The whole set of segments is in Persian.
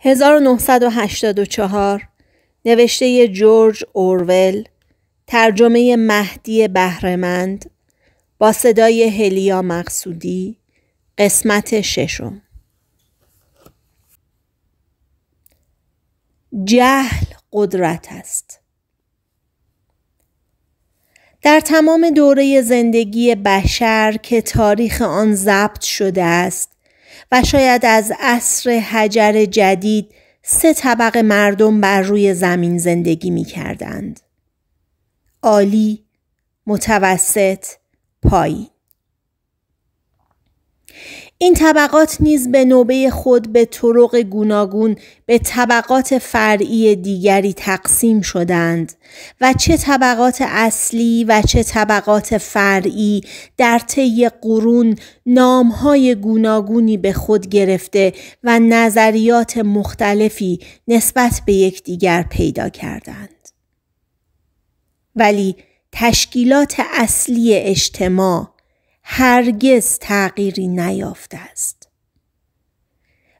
1984 نوشته جورج اورول ترجمه مهدی بهرهمند با صدای هلیا مقصودی قسمت ششم جهل قدرت است در تمام دوره زندگی بشر که تاریخ آن ضبط شده است و شاید از عصر حجر جدید سه طبق مردم بر روی زمین زندگی می کردند. عالی، متوسط، پایین. این طبقات نیز به نوبه خود به طرق گوناگون به طبقات فرعی دیگری تقسیم شدند و چه طبقات اصلی و چه طبقات فرعی در طی قرون نامهای گوناگونی به خود گرفته و نظریات مختلفی نسبت به یکدیگر پیدا کردند ولی تشکیلات اصلی اجتماع هرگز تغییری نیافته است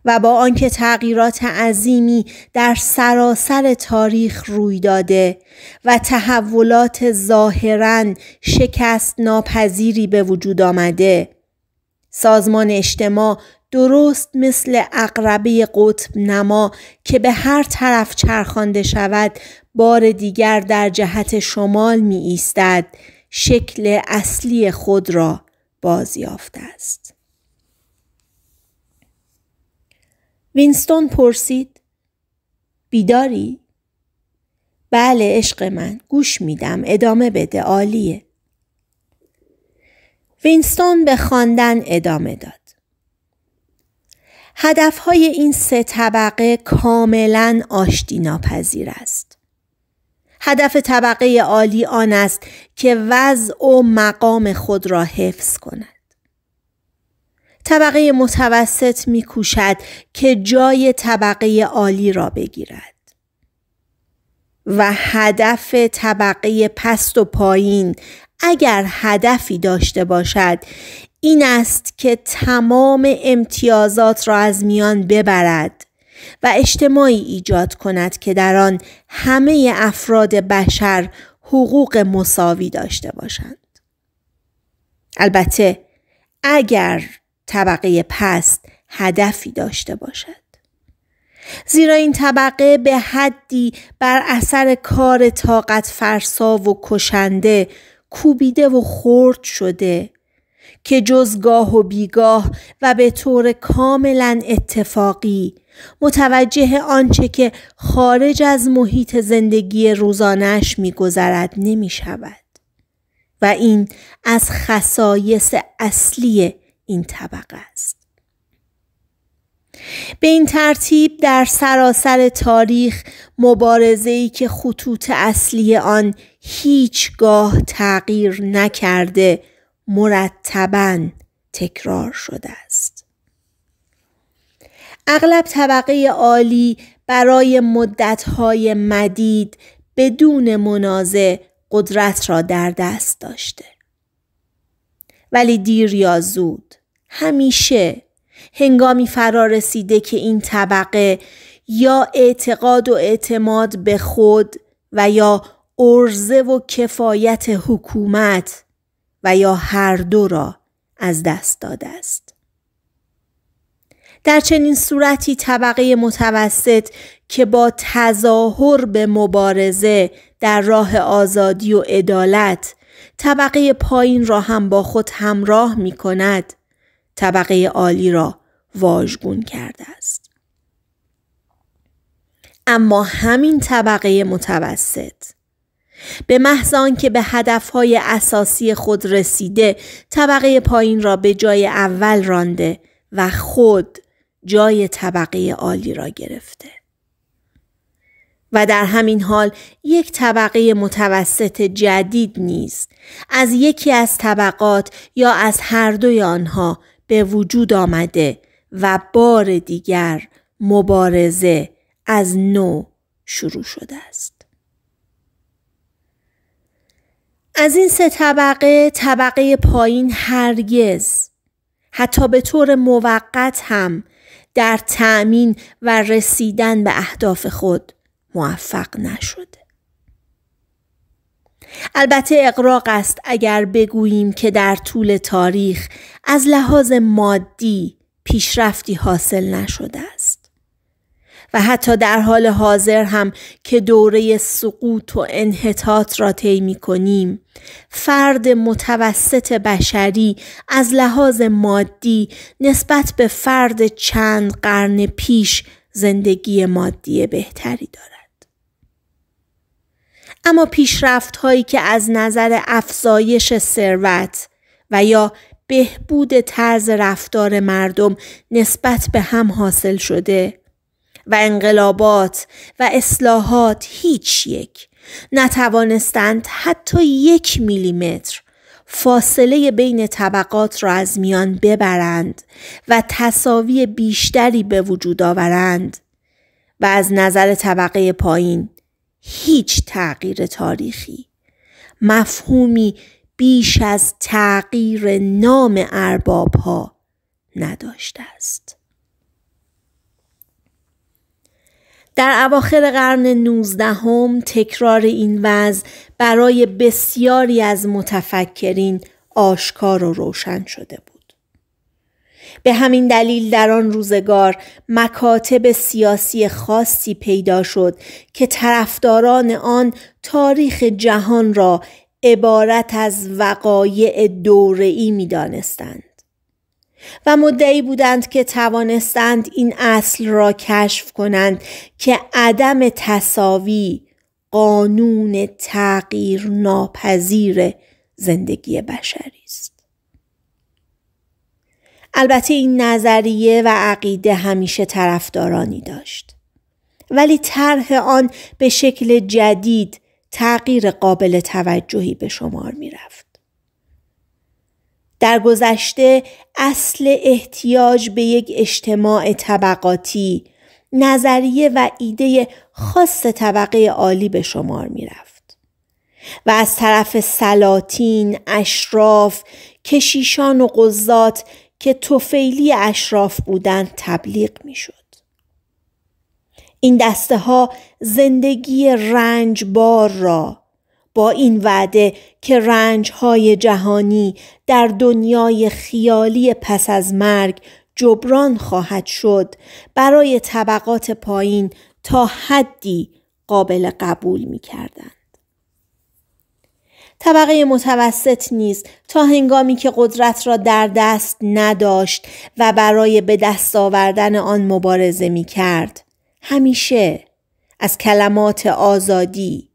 و با آنکه تغییرات عظیمی در سراسر تاریخ روی داده و تحولات ظاهرا شکست ناپذیری به وجود آمده سازمان اجتماع درست مثل اقربه قطب نما که به هر طرف چرخانده شود بار دیگر در جهت شمال می ایستد شکل اصلی خود را باز یافته است. وینستون پرسید بیداری؟ بله عشق من گوش میدم ادامه بده عالیه. وینستون به خواندن ادامه داد. هدفهای این سه طبقه کاملا آشتی ناپذیر است. هدف طبقه عالی آن است که وضع و مقام خود را حفظ کند. طبقه متوسط میکوشد که جای طبقه عالی را بگیرد و هدف طبقه پست و پایین اگر هدفی داشته باشد این است که تمام امتیازات را از میان ببرد و اجتماعی ایجاد کند که در آن همه افراد بشر حقوق مساوی داشته باشند. البته اگر طبقه پست هدفی داشته باشد. زیرا این طبقه به حدی بر اثر کار طاقت فرسا و کشنده کوبیده و خرد شده که جز گاه و بیگاه و به طور کاملا اتفاقی متوجه آنچه که خارج از محیط زندگی روزانش میگذرد نمی شود و این از خصایص اصلی این طبقه است. به این ترتیب در سراسر تاریخ مبارزه‌ای که خطوط اصلی آن هیچگاه تغییر نکرده مرتبا تکرار شده است. اغلب طبقه عالی برای مدتهای مدید بدون منازع قدرت را در دست داشته. ولی دیر یا زود همیشه هنگامی فرا رسیده که این طبقه یا اعتقاد و اعتماد به خود و یا ارزه و کفایت حکومت و یا هر دو را از دست داده است. در چنین صورتی طبقه متوسط که با تظاهر به مبارزه در راه آزادی و عدالت طبقه پایین را هم با خود همراه می کند طبقه عالی را واژگون کرده است. اما همین طبقه متوسط به محض آنکه به هدفهای اساسی خود رسیده طبقه پایین را به جای اول رانده و خود جای طبقه عالی را گرفته و در همین حال یک طبقه متوسط جدید نیز از یکی از طبقات یا از هر دوی آنها به وجود آمده و بار دیگر مبارزه از نو شروع شده است از این سه طبقه طبقه پایین هرگز حتی به طور موقت هم در تأمین و رسیدن به اهداف خود موفق نشده. البته اقراق است اگر بگوییم که در طول تاریخ از لحاظ مادی پیشرفتی حاصل نشده است. و حتی در حال حاضر هم که دوره سقوط و انحطاط را طی می کنیم فرد متوسط بشری از لحاظ مادی نسبت به فرد چند قرن پیش زندگی مادی بهتری دارد اما پیشرفت هایی که از نظر افزایش ثروت و یا بهبود طرز رفتار مردم نسبت به هم حاصل شده و انقلابات و اصلاحات هیچ یک نتوانستند حتی یک میلیمتر فاصله بین طبقات را از میان ببرند و تصاوی بیشتری به وجود آورند و از نظر طبقه پایین هیچ تغییر تاریخی مفهومی بیش از تغییر نام ارباب ها نداشته است. در اواخر قرن 19 هم تکرار این وضع برای بسیاری از متفکرین آشکار و روشن شده بود. به همین دلیل در آن روزگار مکاتب سیاسی خاصی پیدا شد که طرفداران آن تاریخ جهان را عبارت از وقایع دوره‌ای می‌دانستند. و مدعی بودند که توانستند این اصل را کشف کنند که عدم تصاوی قانون تغییر ناپذیر زندگی بشری است البته این نظریه و عقیده همیشه طرفدارانی داشت ولی طرح آن به شکل جدید تغییر قابل توجهی به شمار می رفت. در گذشته اصل احتیاج به یک اجتماع طبقاتی نظریه و ایده خاص طبقه عالی به شمار می رفت. و از طرف سلاطین، اشراف، کشیشان و قضات که توفیلی اشراف بودند تبلیغ می شد. این دسته ها زندگی بار را با این وعده که رنجهای جهانی در دنیای خیالی پس از مرگ جبران خواهد شد برای طبقات پایین تا حدی قابل قبول می کردن. طبقه متوسط نیز تا هنگامی که قدرت را در دست نداشت و برای به دست آوردن آن مبارزه می کرد. همیشه از کلمات آزادی،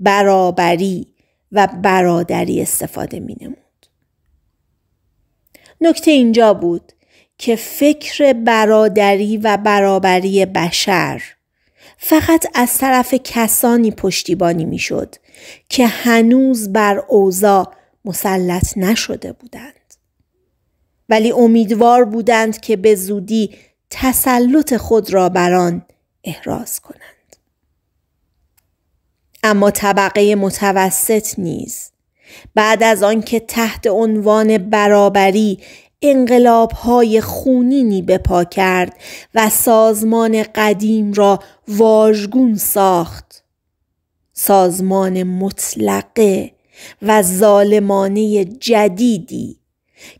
برابری و برادری استفاده می نمود. نکته اینجا بود که فکر برادری و برابری بشر فقط از طرف کسانی پشتیبانی میشد که هنوز بر اوضاع مسلط نشده بودند ولی امیدوار بودند که به زودی تسلط خود را بر آن احراز کنند اما طبقه متوسط نیز بعد از آنکه تحت عنوان برابری انقلاب های خونینی به پا کرد و سازمان قدیم را واژگون ساخت سازمان مطلقه و ظالمانه جدیدی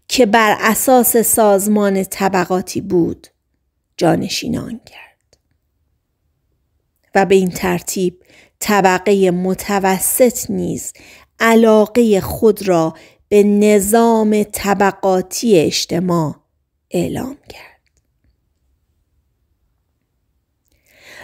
که بر اساس سازمان طبقاتی بود جانشینان کرد و به این ترتیب طبقه متوسط نیز علاقه خود را به نظام طبقاتی اجتماع اعلام کرد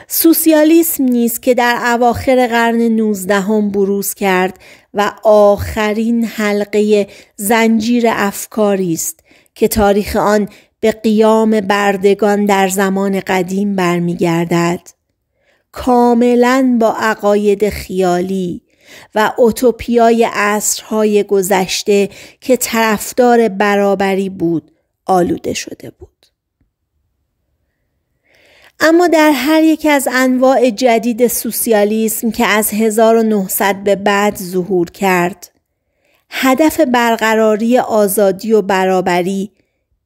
سوسیالیسم نیز که در اواخر قرن نوزدهم بروز کرد و آخرین حلقه زنجیر افکاری است که تاریخ آن به قیام بردگان در زمان قدیم برمیگردد کاملا با عقاید خیالی و اوتوپیای اصرهای گذشته که طرفدار برابری بود آلوده شده بود. اما در هر یک از انواع جدید سوسیالیسم که از 1900 به بعد ظهور کرد هدف برقراری آزادی و برابری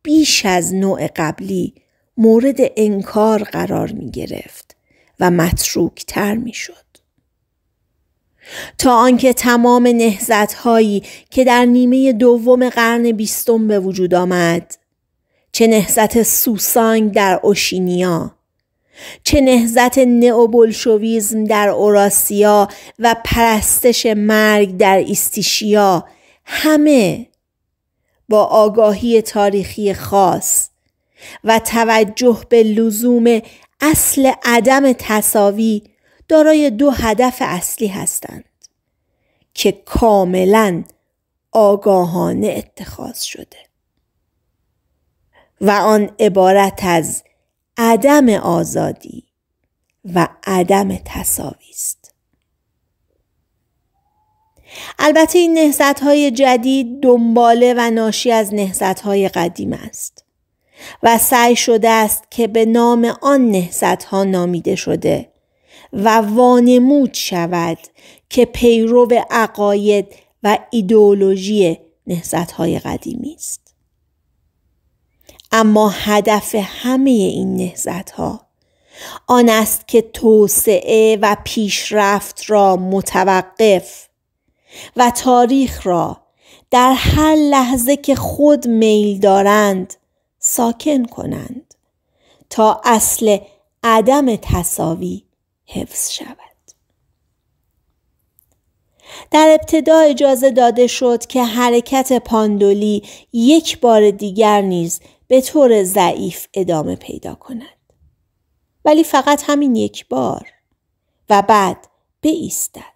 بیش از نوع قبلی مورد انکار قرار می گرفت و تر می شد. تا آنکه تمام هایی که در نیمه دوم قرن بیستم به وجود آمد چه نهزت سوسانگ در اوشینیا چه نهزت نئوبولشویزم در اوراسیا و پرستش مرگ در ایستیشیا همه با آگاهی تاریخی خاص و توجه به لزوم اصل عدم تصاوی دارای دو هدف اصلی هستند که کاملا آگاهانه اتخاذ شده و آن عبارت از عدم آزادی و عدم تصاوی است البته این نهزت های جدید دنباله و ناشی از نهزت های قدیم است و سعی شده است که به نام آن ها نامیده شده و وانمود شود که پیرو عقاید و ایدئولوژی های قدیمی است اما هدف همه این ها آن است که توسعه و پیشرفت را متوقف و تاریخ را در هر لحظه که خود میل دارند ساکن کنند تا اصل عدم تصاوی حفظ شود در ابتدا اجازه داده شد که حرکت پاندولی یک بار دیگر نیز به طور ضعیف ادامه پیدا کند ولی فقط همین یک بار و بعد بایستد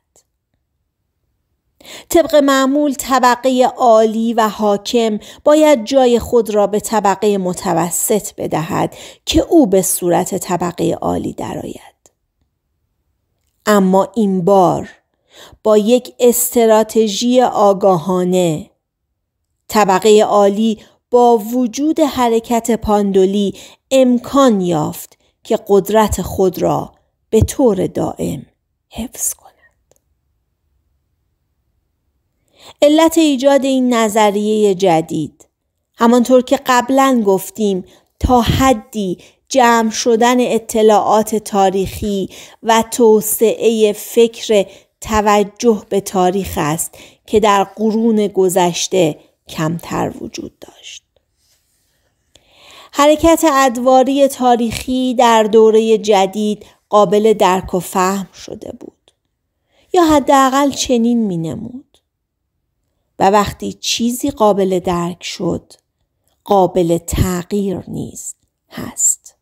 طبق معمول طبقه عالی و حاکم باید جای خود را به طبقه متوسط بدهد که او به صورت طبقه عالی درآید. اما این بار با یک استراتژی آگاهانه طبقه عالی با وجود حرکت پاندولی امکان یافت که قدرت خود را به طور دائم حفظ کند. علت ایجاد این نظریه جدید همانطور که قبلا گفتیم تا حدی جمع شدن اطلاعات تاریخی و توسعه فکر توجه به تاریخ است که در قرون گذشته کمتر وجود داشت. حرکت ادواری تاریخی در دوره جدید قابل درک و فهم شده بود یا حداقل چنین می و وقتی چیزی قابل درک شد قابل تغییر نیز هست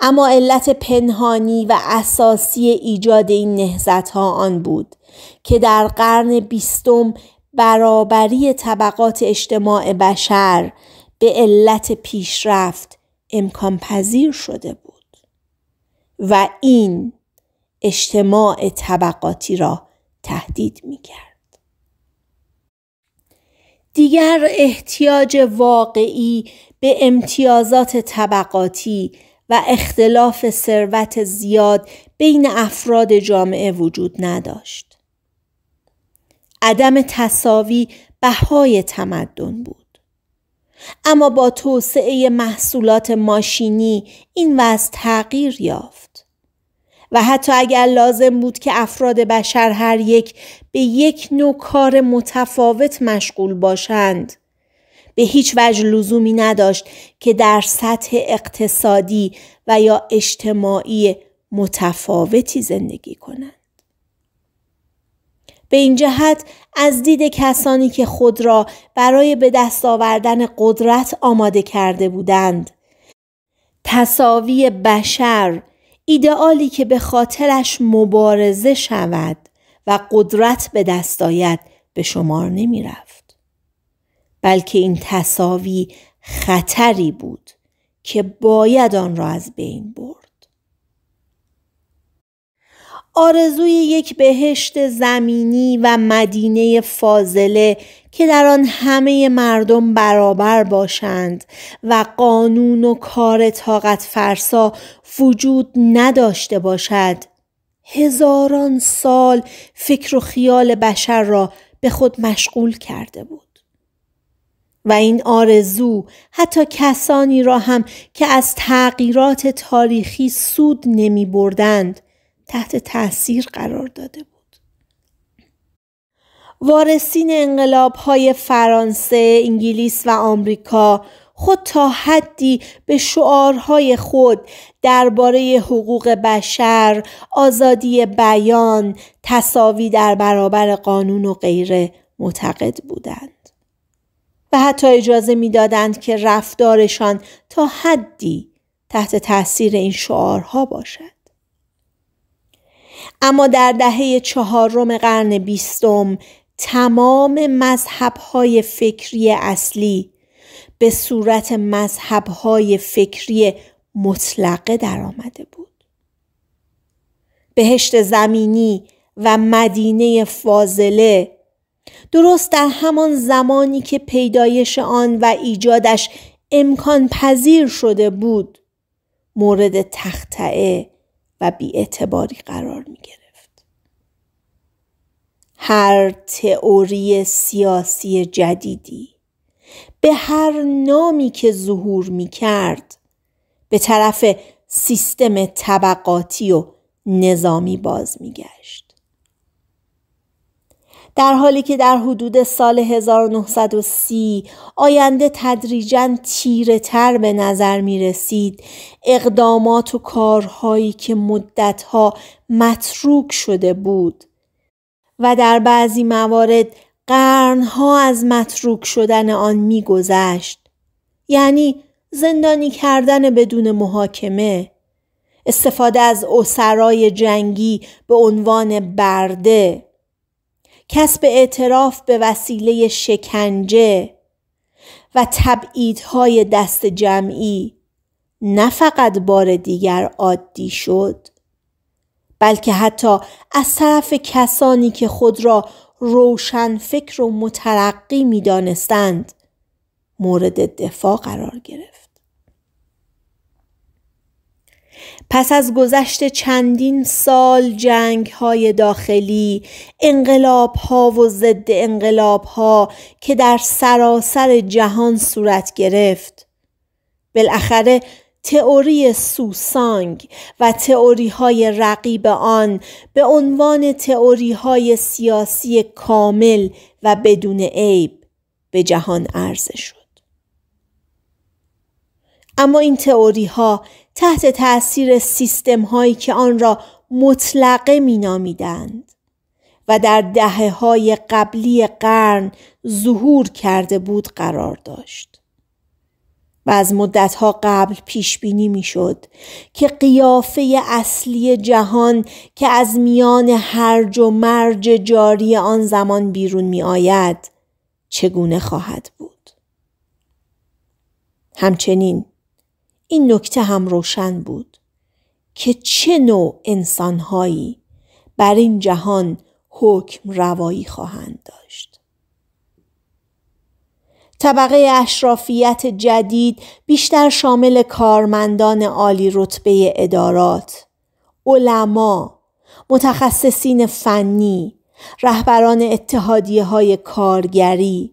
اما علت پنهانی و اساسی ایجاد این نهزت ها آن بود که در قرن بیستم برابری طبقات اجتماع بشر به علت پیشرفت امکان پذیر شده بود و این اجتماع طبقاتی را تهدید می کرد. دیگر احتیاج واقعی به امتیازات طبقاتی و اختلاف ثروت زیاد بین افراد جامعه وجود نداشت. عدم تصاوی بهای تمدن بود. اما با توسعه محصولات ماشینی این وضع تغییر یافت. و حتی اگر لازم بود که افراد بشر هر یک به یک نوع کار متفاوت مشغول باشند به هیچ وجه لزومی نداشت که در سطح اقتصادی و یا اجتماعی متفاوتی زندگی کنند به این جهت از دید کسانی که خود را برای به دست آوردن قدرت آماده کرده بودند تصاوی بشر ایدئالی که به خاطرش مبارزه شود و قدرت به دست آید به شمار نمی رفت. بلکه این تصاوی خطری بود که باید آن را از بین برد. آرزوی یک بهشت زمینی و مدینه فاضله که در آن همه مردم برابر باشند و قانون و کار طاقت فرسا وجود نداشته باشد هزاران سال فکر و خیال بشر را به خود مشغول کرده بود و این آرزو حتی کسانی را هم که از تغییرات تاریخی سود نمی بردند تحت تأثیر قرار داده بود. وارسین انقلاب های فرانسه، انگلیس و آمریکا خود تا حدی به شعارهای خود درباره حقوق بشر، آزادی بیان، تصاوی در برابر قانون و غیره معتقد بودند و حتی اجازه میدادند که رفتارشان تا حدی تحت تاثیر این شعارها باشد اما در دهه چهارم قرن بیستم تمام مذهبهای فکری اصلی به صورت مذهبهای فکری مطلقه در آمده بود. بهشت زمینی و مدینه فاضله درست در همان زمانی که پیدایش آن و ایجادش امکان پذیر شده بود مورد تختعه و بیاعتباری قرار می هر تئوری سیاسی جدیدی به هر نامی که ظهور می کرد به طرف سیستم طبقاتی و نظامی باز می گشت. در حالی که در حدود سال 1930 آینده تدریجا تیره تر به نظر می رسید اقدامات و کارهایی که مدتها متروک شده بود و در بعضی موارد قرنها از متروک شدن آن میگذشت یعنی زندانی کردن بدون محاکمه استفاده از اسرای جنگی به عنوان برده کسب اعتراف به وسیله شکنجه و تبعیدهای دست جمعی نه فقط بار دیگر عادی شد بلکه حتی از طرف کسانی که خود را روشن فکر و مترقی می دانستند مورد دفاع قرار گرفت. پس از گذشت چندین سال جنگ های داخلی، انقلاب ها و ضد انقلاب ها که در سراسر جهان صورت گرفت، بالاخره تئوری سوسانگ و تئوری های رقیب آن به عنوان تئوری های سیاسی کامل و بدون عیب به جهان عرضه شد. اما این تئوری ها تحت تأثیر سیستم هایی که آن را مطلقه مینامیدند و در دهه های قبلی قرن ظهور کرده بود قرار داشت. و از مدتها قبل پیش بینی میشد که قیافه اصلی جهان که از میان هرج و مرج جاری آن زمان بیرون می آید چگونه خواهد بود همچنین این نکته هم روشن بود که چه نوع انسانهایی بر این جهان حکم روایی خواهند داشت طبقه اشرافیت جدید بیشتر شامل کارمندان عالی رتبه ادارات، علما، متخصصین فنی، رهبران اتحادیه های کارگری،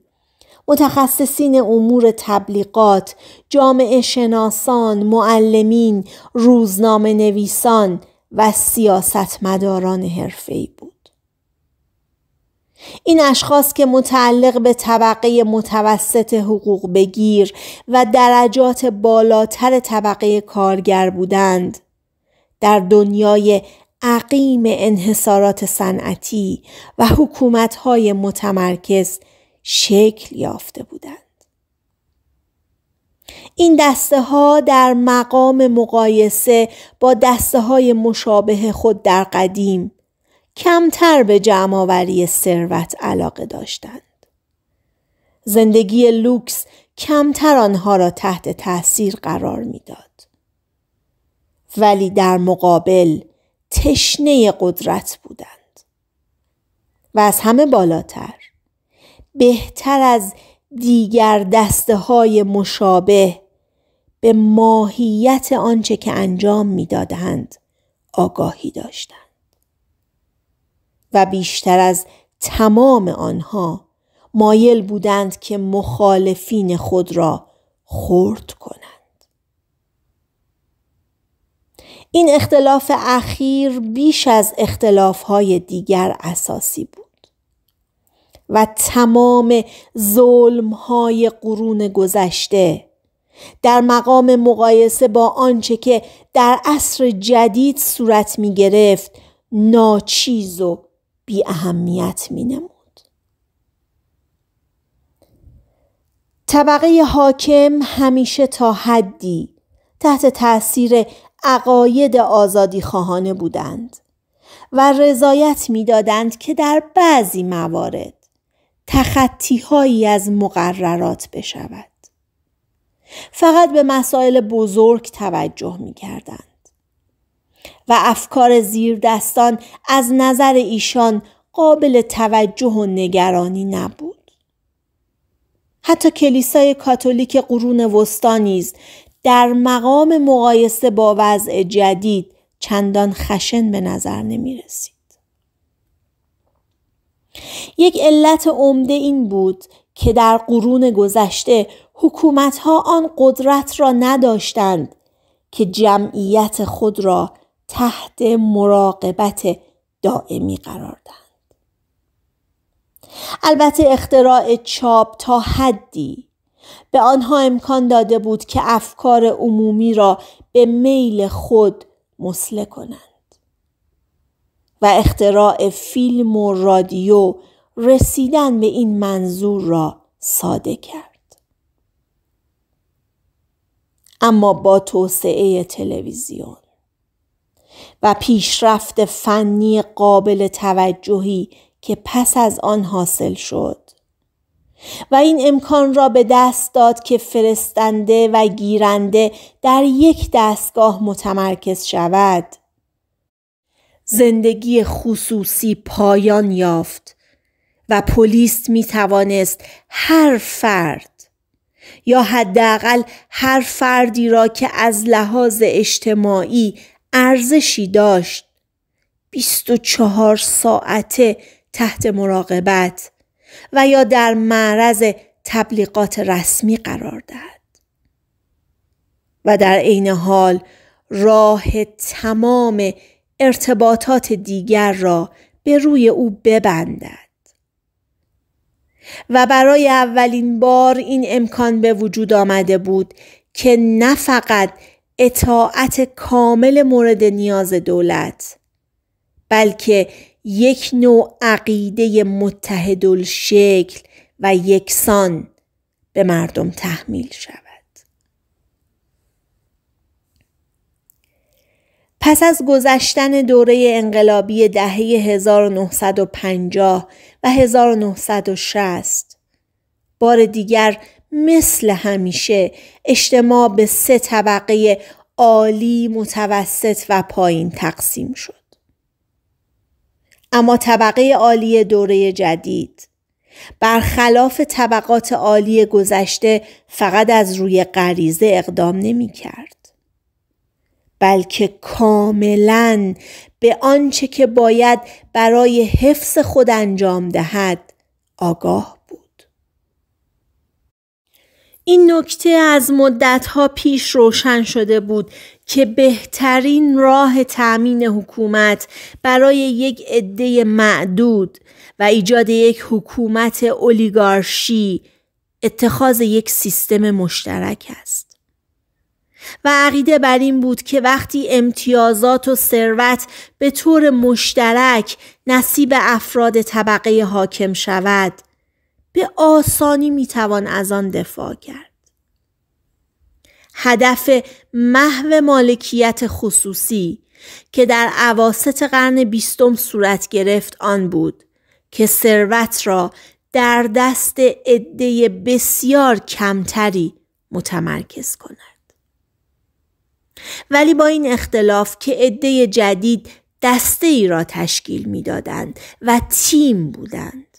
متخصصین امور تبلیغات، جامعه شناسان، معلمین، روزنامه نویسان و سیاستمداران حرفه‌ای بود. این اشخاص که متعلق به طبقه متوسط حقوق بگیر و درجات بالاتر طبقه کارگر بودند در دنیای عقیم انحصارات صنعتی و حکومتهای متمرکز شکل یافته بودند. این دسته ها در مقام مقایسه با دسته های مشابه خود در قدیم کمتر به جمعآوری ثروت علاقه داشتند. زندگی لوکس کمتر آنها را تحت تاثیر قرار میداد. ولی در مقابل تشنه قدرت بودند. و از همه بالاتر بهتر از دیگر دسته های مشابه به ماهیت آنچه که انجام میدادند آگاهی داشتند. و بیشتر از تمام آنها مایل بودند که مخالفین خود را خورد کنند این اختلاف اخیر بیش از اختلافهای دیگر اساسی بود و تمام ظلمهای قرون گذشته در مقام مقایسه با آنچه که در عصر جدید صورت می گرفت ناچیز و بی اهمیت می نمود. طبقه حاکم همیشه تا حدی تحت تأثیر عقاید آزادی خواهانه بودند و رضایت میدادند که در بعضی موارد تخطی از مقررات بشود. فقط به مسائل بزرگ توجه می کردند. و افکار زیردستان از نظر ایشان قابل توجه و نگرانی نبود. حتی کلیسای کاتولیک قرون وسطا نیز در مقام مقایسه با وضع جدید چندان خشن به نظر نمی رسید. یک علت عمده این بود که در قرون گذشته حکومتها آن قدرت را نداشتند که جمعیت خود را تحت مراقبت دائمی قرار دهند البته اختراع چاپ تا حدی به آنها امکان داده بود که افکار عمومی را به میل خود مسله کنند و اختراع فیلم و رادیو رسیدن به این منظور را ساده کرد اما با توسعه تلویزیون و پیشرفت فنی قابل توجهی که پس از آن حاصل شد و این امکان را به دست داد که فرستنده و گیرنده در یک دستگاه متمرکز شود زندگی خصوصی پایان یافت و پلیس می توانست هر فرد یا حداقل هر فردی را که از لحاظ اجتماعی ارزشی داشت 24 ساعته تحت مراقبت و یا در معرض تبلیغات رسمی قرار دهد و در عین حال راه تمام ارتباطات دیگر را به روی او ببندد و برای اولین بار این امکان به وجود آمده بود که نه فقط اطاعت کامل مورد نیاز دولت بلکه یک نوع عقیده متحدل شکل و یکسان به مردم تحمیل شود پس از گذشتن دوره انقلابی دهه 1950 و 1960 بار دیگر مثل همیشه اجتماع به سه طبقه عالی، متوسط و پایین تقسیم شد. اما طبقه عالی دوره جدید برخلاف طبقات عالی گذشته فقط از روی غریزه اقدام نمی کرد. بلکه کاملا به آنچه که باید برای حفظ خود انجام دهد آگاه این نکته از مدتها پیش روشن شده بود که بهترین راه تأمین حکومت برای یک عده معدود و ایجاد یک حکومت اولیگارشی اتخاذ یک سیستم مشترک است. و عقیده بر این بود که وقتی امتیازات و ثروت به طور مشترک نصیب افراد طبقه حاکم شود به آسانی میتوان از آن دفاع کرد. هدف محو مالکیت خصوصی که در عواست قرن بیستم صورت گرفت آن بود که ثروت را در دست عده بسیار کمتری متمرکز کند ولی با این اختلاف که عده جدید دسته ای را تشکیل میدادند و تیم بودند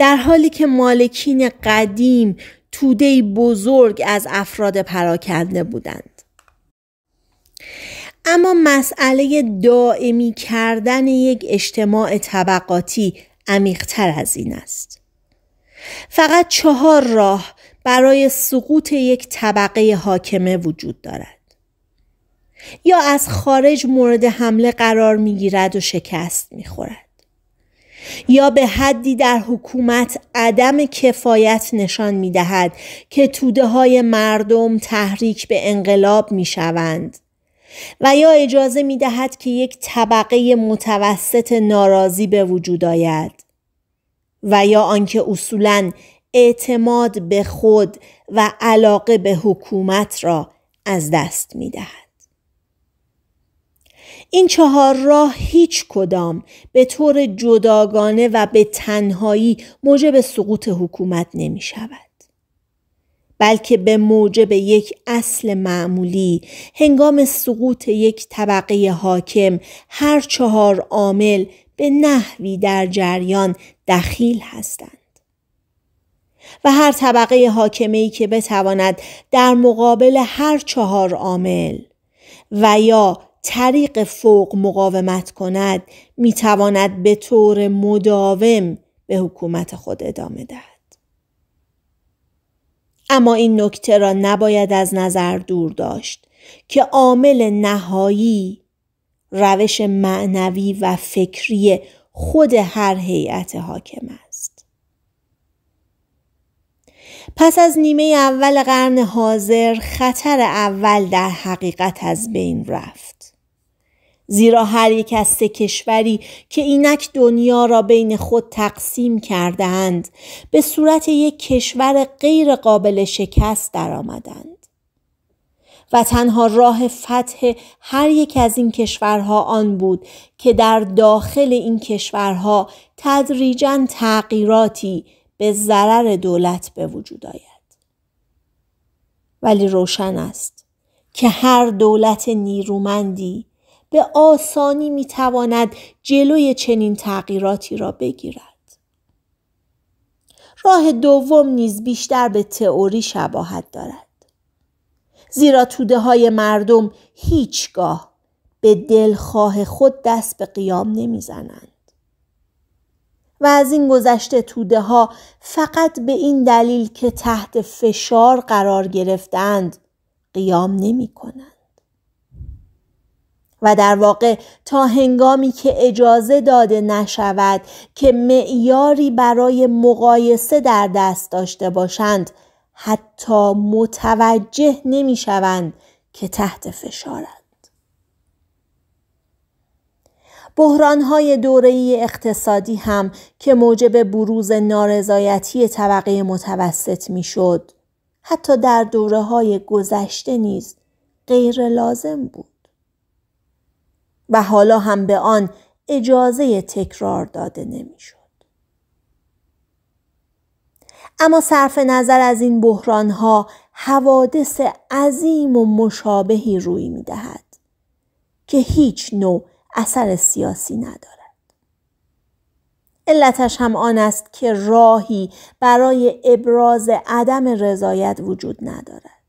در حالی که مالکین قدیم توده بزرگ از افراد پراکنده بودند اما مسئله دائمی کردن یک اجتماع طبقاتی عمیقتر از این است فقط چهار راه برای سقوط یک طبقه حاکمه وجود دارد یا از خارج مورد حمله قرار میگیرد و شکست میخورد یا به حدی در حکومت عدم کفایت نشان می دهد که توده های مردم تحریک به انقلاب می شوند. و یا اجازه می دهد که یک طبقه متوسط ناراضی به وجود آید و یا آنکه اصولا اعتماد به خود و علاقه به حکومت را از دست می دهد. این چهار راه هیچ کدام به طور جداگانه و به تنهایی موجب سقوط حکومت نمی شود. بلکه به موجب یک اصل معمولی هنگام سقوط یک طبقه حاکم هر چهار عامل به نحوی در جریان دخیل هستند. و هر طبقه حاکمی که بتواند در مقابل هر چهار عامل و یا طریق فوق مقاومت کند میتواند به طور مداوم به حکومت خود ادامه دهد اما این نکته را نباید از نظر دور داشت که عامل نهایی روش معنوی و فکری خود هر هیئت حاکم است پس از نیمه اول قرن حاضر خطر اول در حقیقت از بین رفت زیرا هر یک از سه کشوری که اینک دنیا را بین خود تقسیم کردهاند به صورت یک کشور غیر قابل شکست درآمدند و تنها راه فتح هر یک از این کشورها آن بود که در داخل این کشورها تدریجا تغییراتی به ضرر دولت به وجود آید ولی روشن است که هر دولت نیرومندی به آسانی میتواند جلوی چنین تغییراتی را بگیرد راه دوم نیز بیشتر به تئوری شباهت دارد زیرا توده های مردم هیچگاه به دلخواه خود دست به قیام نمیزنند و از این گذشته توده ها فقط به این دلیل که تحت فشار قرار گرفتند قیام نمی کنند. و در واقع تا هنگامی که اجازه داده نشود که معیاری برای مقایسه در دست داشته باشند حتی متوجه نمی شوند که تحت فشارند. بحرانهای دوره اقتصادی هم که موجب بروز نارضایتی طبقه متوسط میشد حتی در دوره های گذشته نیز غیر لازم بود. و حالا هم به آن اجازه تکرار داده نمیشد. اما صرف نظر از این بحران ها حوادث عظیم و مشابهی روی می دهد که هیچ نوع اثر سیاسی ندارد. علتش هم آن است که راهی برای ابراز عدم رضایت وجود ندارد.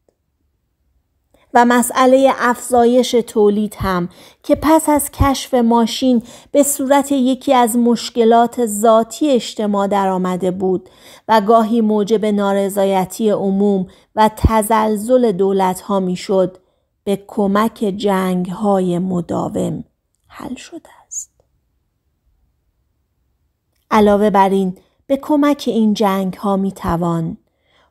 و مسئله افزایش تولید هم که پس از کشف ماشین به صورت یکی از مشکلات ذاتی اجتماع درآمده بود و گاهی موجب نارضایتی عموم و تزلزل دولت ها شد به کمک جنگ های مداوم حل شده است. علاوه بر این به کمک این جنگ ها می توان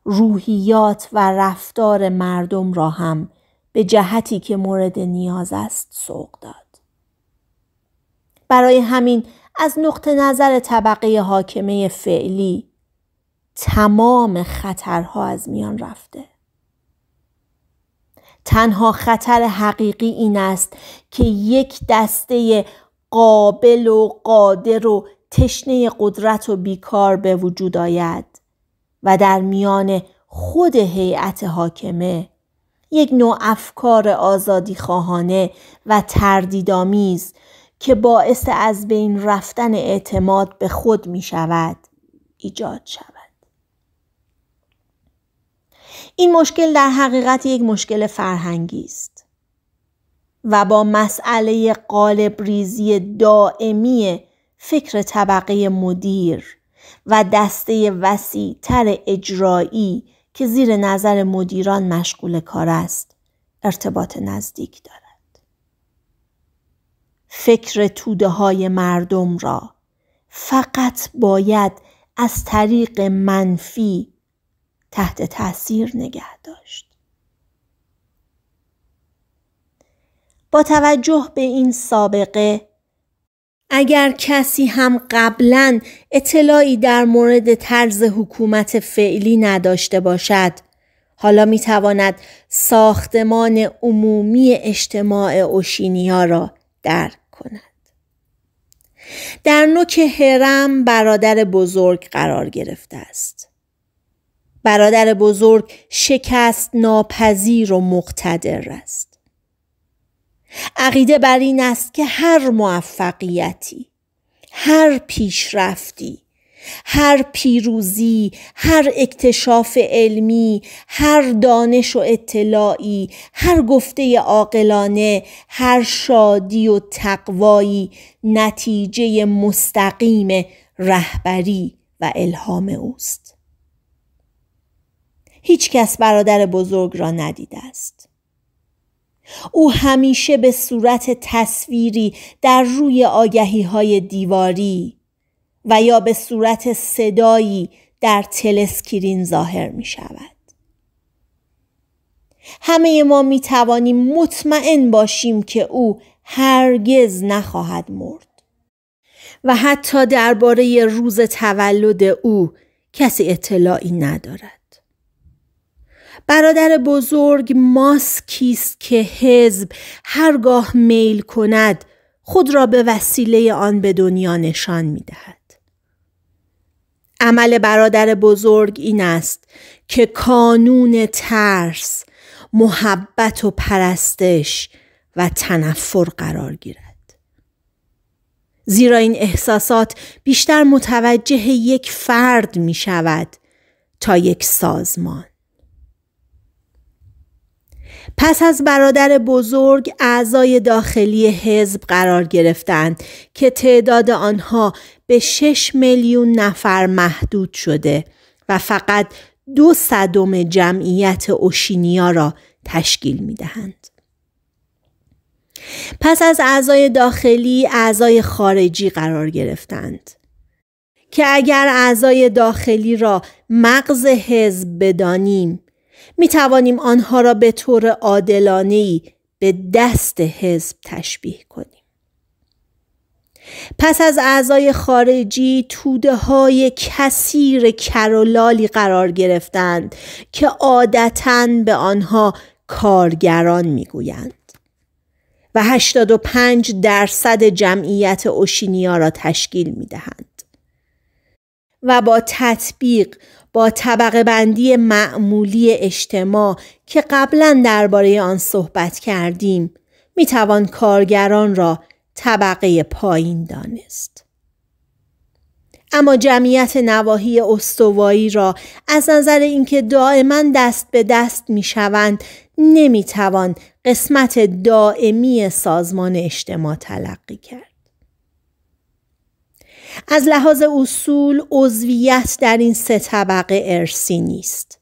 روحیات و رفتار مردم را هم به جهتی که مورد نیاز است سوق داد. برای همین از نقطه نظر طبقه حاکمه فعلی تمام خطرها از میان رفته. تنها خطر حقیقی این است که یک دسته قابل و قادر و تشنه قدرت و بیکار به وجود آید و در میان خود هیئت حاکمه یک نوع افکار آزادی خواهانه و تردیدآمیز که باعث از بین رفتن اعتماد به خود می شود ایجاد شود. این مشکل در حقیقت یک مشکل فرهنگی است و با مسئله قالب ریزی دائمی فکر طبقه مدیر و دسته تر اجرایی که زیر نظر مدیران مشغول کار است ارتباط نزدیک دارد. فکر توده های مردم را فقط باید از طریق منفی تحت تاثیر نگه داشت. با توجه به این سابقه اگر کسی هم قبلا اطلاعی در مورد طرز حکومت فعلی نداشته باشد حالا میتواند ساختمان عمومی اجتماع اوشینیا را درک کند. در نوک هرم برادر بزرگ قرار گرفته است. برادر بزرگ شکست ناپذیر و مقتدر است. عقیده بر این است که هر موفقیتی هر پیشرفتی هر پیروزی هر اکتشاف علمی هر دانش و اطلاعی هر گفته عاقلانه هر شادی و تقوایی نتیجه مستقیم رهبری و الهام اوست هیچ کس برادر بزرگ را ندیده است او همیشه به صورت تصویری در روی آگهی های دیواری و یا به صورت صدایی در تلسکرین ظاهر می شود. همه ما می توانیم مطمئن باشیم که او هرگز نخواهد مرد. و حتی درباره روز تولد او کسی اطلاعی ندارد. برادر بزرگ ماسکیست که حزب هرگاه میل کند خود را به وسیله آن به دنیا نشان می دهد. عمل برادر بزرگ این است که کانون ترس، محبت و پرستش و تنفر قرار گیرد. زیرا این احساسات بیشتر متوجه یک فرد می شود تا یک سازمان. پس از برادر بزرگ اعضای داخلی حزب قرار گرفتند که تعداد آنها به 6 میلیون نفر محدود شده و فقط دو صدم جمعیت اوشینیا را تشکیل می دهند. پس از اعضای داخلی اعضای خارجی قرار گرفتند که اگر اعضای داخلی را مغز حزب بدانیم می توانیم آنها را به طور عادلانه به دست حزب تشبیه کنیم. پس از اعضای خارجی توده های کثیر کرولالی قرار گرفتند که عادتا به آنها کارگران میگویند و 85 درصد جمعیت اوشینیا را تشکیل میدهند و با تطبیق با طبقه بندی معمولی اجتماع که قبلا درباره آن صحبت کردیم می توان کارگران را طبقه پایین دانست. اما جمعیت نواحی استوایی را از نظر اینکه دائما دست به دست می شوند نمی توان قسمت دائمی سازمان اجتماع تلقی کرد. از لحاظ اصول عضویت در این سه طبقه ارسی نیست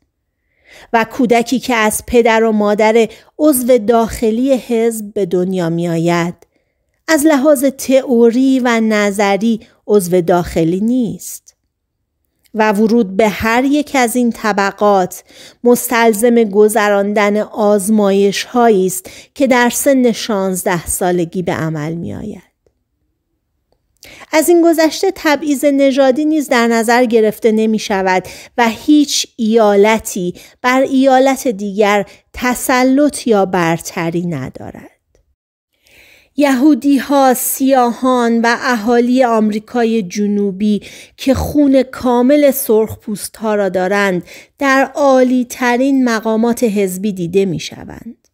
و کودکی که از پدر و مادر عضو داخلی حزب به دنیا می آید از لحاظ تئوری و نظری عضو داخلی نیست و ورود به هر یک از این طبقات مستلزم گذراندن آزمایش هایی است که در سن 16 سالگی به عمل می آید. از این گذشته تبعیض نژادی نیز در نظر گرفته نمی شود و هیچ ایالتی بر ایالت دیگر تسلط یا برتری ندارد. یهودیها، ها، سیاهان و اهالی آمریکای جنوبی که خون کامل سرخ را دارند در عالی ترین مقامات حزبی دیده می شوند.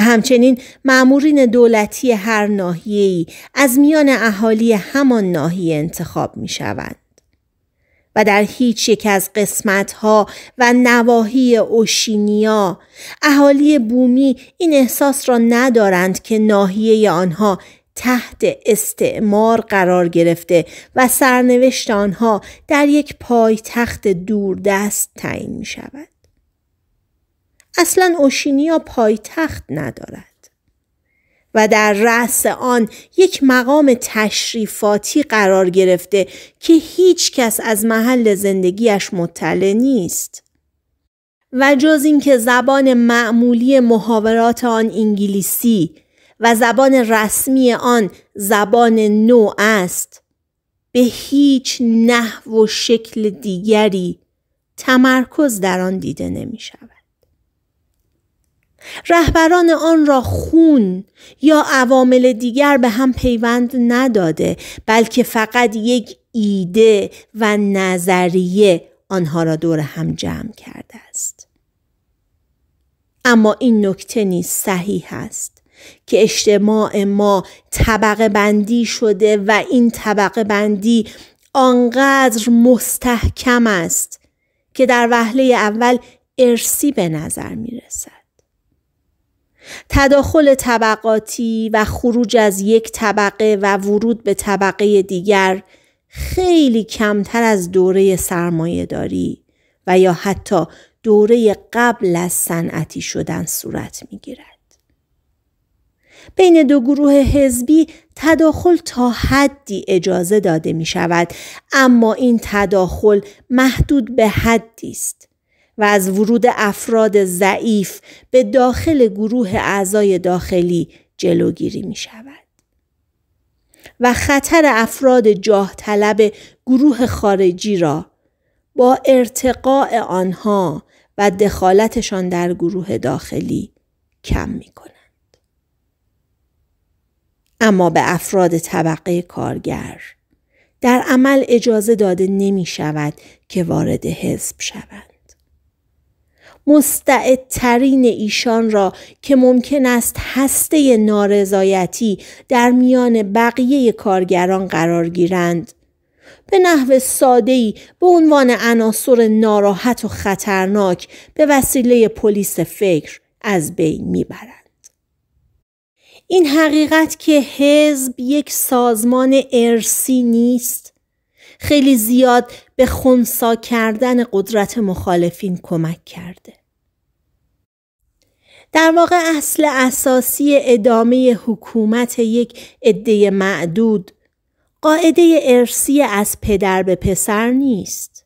همچنین معمورین دولتی هر ناحیه‌ای از میان اهالی همان ناحیه انتخاب می شوند. و در هیچ یک از ها و نواحی اوشینیا اهالی بومی این احساس را ندارند که ناحیه آنها تحت استعمار قرار گرفته و سرنوشت آنها در یک پایتخت دوردست تعیین می شود. اصلا اوشینیا پایتخت ندارد و در رأس آن یک مقام تشریفاتی قرار گرفته که هیچ کس از محل زندگیش مطلع نیست و جز اینکه زبان معمولی محاورات آن انگلیسی و زبان رسمی آن زبان نو است به هیچ نحو و شکل دیگری تمرکز در آن دیده نمی شود. رهبران آن را خون یا عوامل دیگر به هم پیوند نداده بلکه فقط یک ایده و نظریه آنها را دور هم جمع کرده است اما این نکته نیز صحیح است که اجتماع ما طبقه بندی شده و این طبقه بندی آنقدر مستحکم است که در وهله اول ارسی به نظر می رسد. تداخل طبقاتی و خروج از یک طبقه و ورود به طبقه دیگر خیلی کمتر از دوره سرمایه داری و یا حتی دوره قبل از صنعتی شدن صورت می گیرد. بین دو گروه حزبی تداخل تا حدی اجازه داده می شود اما این تداخل محدود به حدی است و از ورود افراد ضعیف به داخل گروه اعضای داخلی جلوگیری می شود. و خطر افراد جاه طلب گروه خارجی را با ارتقاء آنها و دخالتشان در گروه داخلی کم می کنند. اما به افراد طبقه کارگر در عمل اجازه داده نمی شود که وارد حزب شود. مستعدترین ایشان را که ممکن است هسته نارضایتی در میان بقیه کارگران قرار گیرند به نحو ساده‌ای به عنوان عناصر ناراحت و خطرناک به وسیله پلیس فکر از بین میبرند این حقیقت که حزب یک سازمان ارسی نیست خیلی زیاد به خونسا کردن قدرت مخالفین کمک کرده. در واقع اصل اساسی ادامه حکومت یک عده معدود قاعده ارسی از پدر به پسر نیست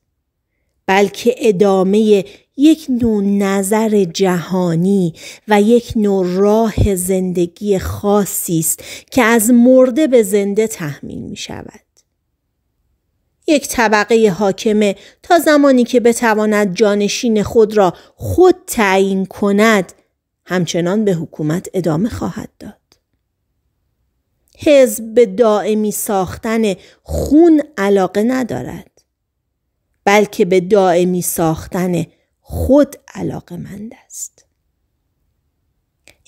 بلکه ادامه یک نوع نظر جهانی و یک نوع راه زندگی خاصی است که از مرده به زنده تحمیل می شود. یک طبقه حاکمه تا زمانی که بتواند جانشین خود را خود تعیین کند همچنان به حکومت ادامه خواهد داد. حزب به دائمی ساختن خون علاقه ندارد بلکه به دائمی ساختن خود علاقه مند است.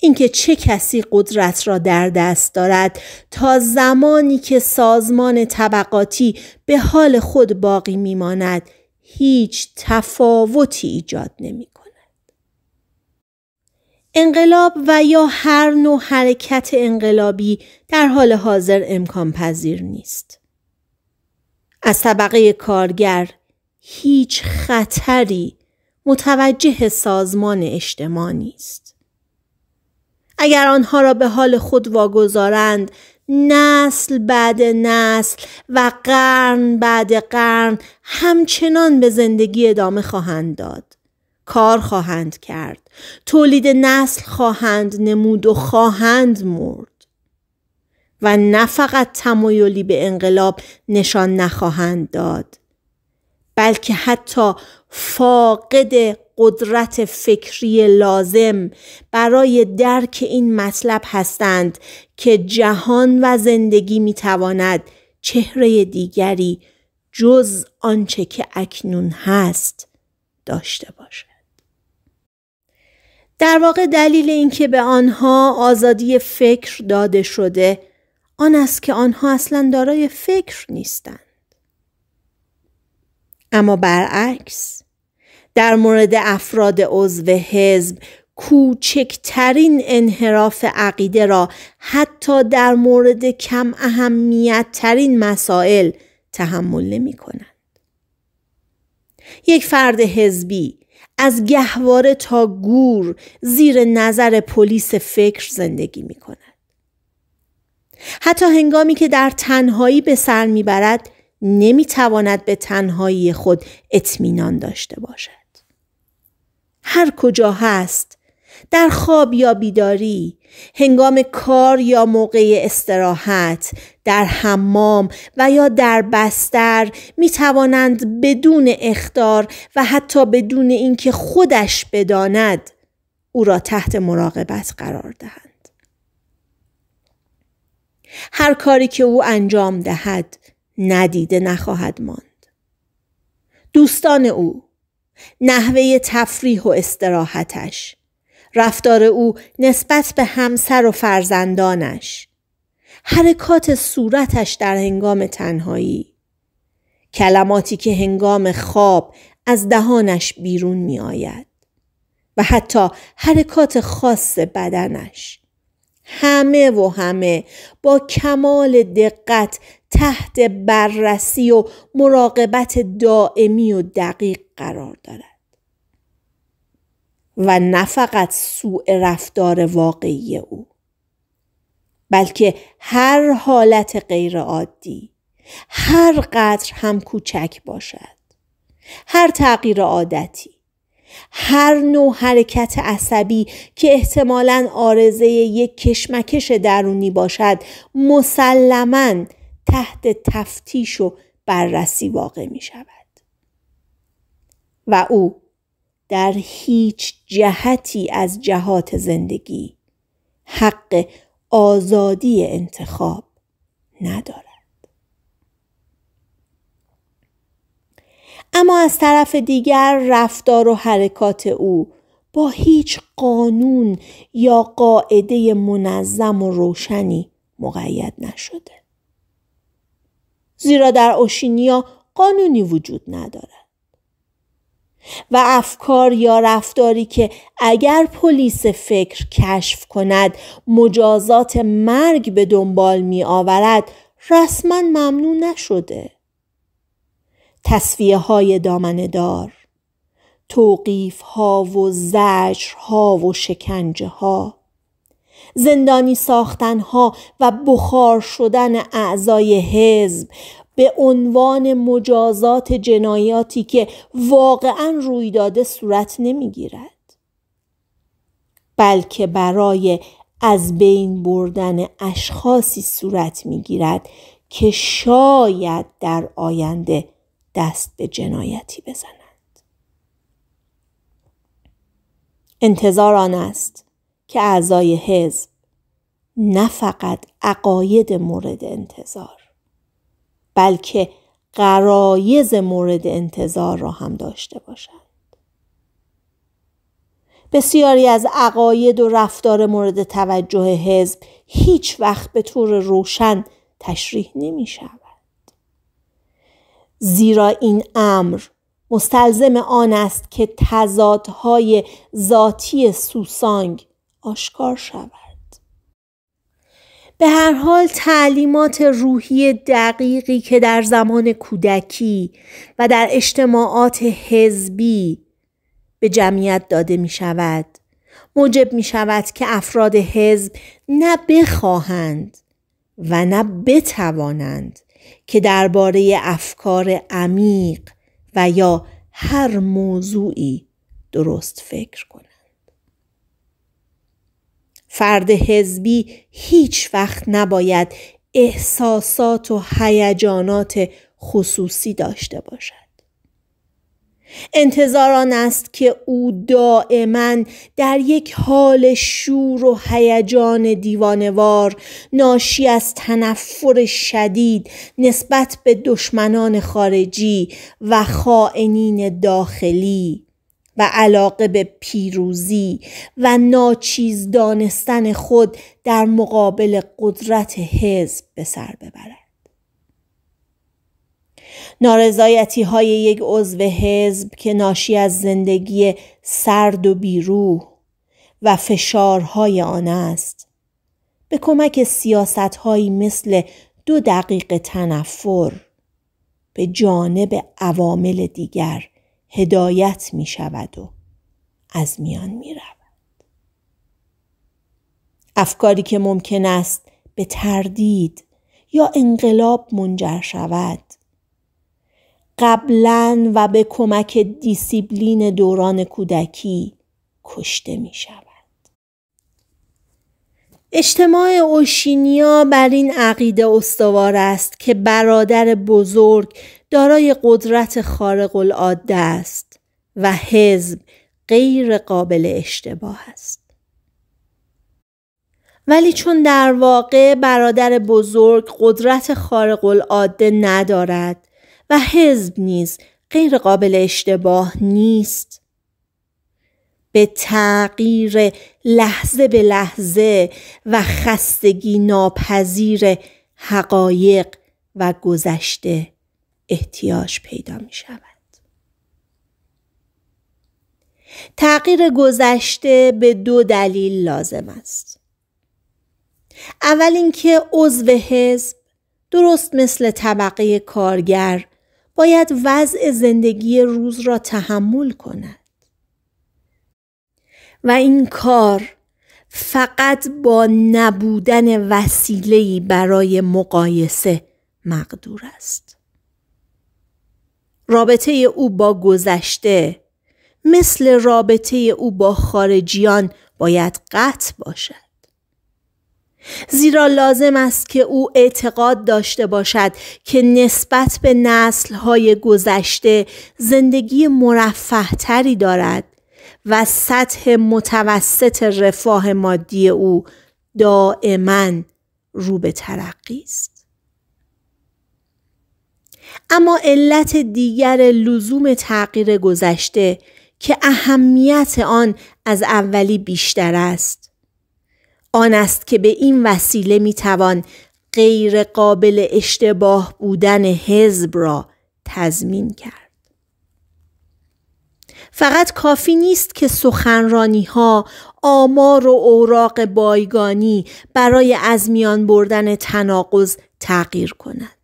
اینکه چه کسی قدرت را در دست دارد تا زمانی که سازمان طبقاتی به حال خود باقی میماند هیچ تفاوتی ایجاد نمی کند. انقلاب و یا هر نوع حرکت انقلابی در حال حاضر امکان پذیر نیست. از طبقه کارگر هیچ خطری متوجه سازمان اجتماع نیست. اگر آنها را به حال خود واگذارند نسل بعد نسل و قرن بعد قرن همچنان به زندگی ادامه خواهند داد کار خواهند کرد تولید نسل خواهند نمود و خواهند مرد و نه فقط تمایلی به انقلاب نشان نخواهند داد بلکه حتی فاقد قدرت فکری لازم برای درک این مطلب هستند که جهان و زندگی تواند چهره دیگری جز آنچه که اکنون هست داشته باشد در واقع دلیل اینکه به آنها آزادی فکر داده شده آن است که آنها اصلا دارای فکر نیستند اما برعکس در مورد افراد عضو حزب کوچکترین انحراف عقیده را حتی در مورد کم اهمیت ترین مسائل تحمل نمی کنند. یک فرد حزبی از گهواره تا گور زیر نظر پلیس فکر زندگی می کند. حتی هنگامی که در تنهایی به سر میبرد نمیتواند به تنهایی خود اطمینان داشته باشد. هر کجا هست در خواب یا بیداری هنگام کار یا موقع استراحت در حمام و یا در بستر می توانند بدون اختار و حتی بدون اینکه خودش بداند او را تحت مراقبت قرار دهند هر کاری که او انجام دهد ندیده نخواهد ماند دوستان او نحوه تفریح و استراحتش رفتار او نسبت به همسر و فرزندانش حرکات صورتش در هنگام تنهایی کلماتی که هنگام خواب از دهانش بیرون می آید و حتی حرکات خاص بدنش همه و همه با کمال دقت تحت بررسی و مراقبت دائمی و دقیق قرار دارد و نه فقط سوء رفتار واقعی او بلکه هر حالت غیرعادی هر قدر هم کوچک باشد هر تغییر عادتی هر نوع حرکت عصبی که احتمالا آرزه یک کشمکش درونی باشد مسلما تحت تفتیش و بررسی واقع می شود. و او در هیچ جهتی از جهات زندگی حق آزادی انتخاب ندارد. اما از طرف دیگر رفتار و حرکات او با هیچ قانون یا قاعده منظم و روشنی مقید نشده. زیرا در اوشینیا قانونی وجود ندارد و افکار یا رفتاری که اگر پلیس فکر کشف کند مجازات مرگ به دنبال می آورد رسما ممنوع نشده تصفیه های دامنه دار توقیف ها و زجر ها و شکنجه ها زندانی ساختنها و بخار شدن اعضای حزب به عنوان مجازات جنایاتی که واقعا روی داده صورت نمیگیرد بلکه برای از بین بردن اشخاصی صورت گیرد که شاید در آینده دست به جنایتی بزنند انتظار آن است که اعضای حزب نه فقط عقاید مورد انتظار بلکه قرایز مورد انتظار را هم داشته باشند. بسیاری از عقاید و رفتار مورد توجه حزب هیچ وقت به طور روشن تشریح نمی شود. زیرا این امر مستلزم آن است که تضادهای ذاتی سوسانگ آشکار شود به هر حال تعلیمات روحی دقیقی که در زمان کودکی و در اجتماعات حزبی به جمعیت داده می شود موجب می شود که افراد حزب نه بخواهند و نه بتوانند که درباره افکار عمیق و یا هر موضوعی درست فکر کنند فرد حزبی هیچ وقت نباید احساسات و هیجانات خصوصی داشته باشد. انتظار آن است که او دائما در یک حال شور و هیجان دیوانوار ناشی از تنفر شدید نسبت به دشمنان خارجی و خائنین داخلی و علاقه به پیروزی و ناچیز دانستن خود در مقابل قدرت حزب به سر ببرد. نارضایتی های یک عضو حزب که ناشی از زندگی سرد و بیروح و فشارهای آن است به کمک سیاست هایی مثل دو دقیقه تنفر به جانب عوامل دیگر هدایت می شود و از میان می رود. افکاری که ممکن است به تردید یا انقلاب منجر شود قبلا و به کمک دیسیبلین دوران کودکی کشته می شود. اجتماع اوشینیا بر این عقیده استوار است که برادر بزرگ دارای قدرت خارق العاده است و حزب غیر قابل اشتباه است. ولی چون در واقع برادر بزرگ قدرت خارق العاده ندارد و حزب نیز غیر قابل اشتباه نیست به تغییر لحظه به لحظه و خستگی ناپذیر حقایق و گذشته احتیاج پیدا می شود. تغییر گذشته به دو دلیل لازم است. اول اینکه عضو حزب درست مثل طبقه کارگر باید وضع زندگی روز را تحمل کند. و این کار فقط با نبودن وسیله‌ای برای مقایسه مقدور است. رابطه او با گذشته مثل رابطه او با خارجیان باید قطع باشد. زیرا لازم است که او اعتقاد داشته باشد که نسبت به نسلهای گذشته زندگی مرفه تری دارد و سطح متوسط رفاه مادی او دائما رو به ترقی است. اما علت دیگر لزوم تغییر گذشته که اهمیت آن از اولی بیشتر است آن است که به این وسیله میتوان غیر قابل اشتباه بودن حزب را تضمین کرد فقط کافی نیست که سخنرانی ها، آمار و اوراق بایگانی برای از میان بردن تناقض تغییر کند.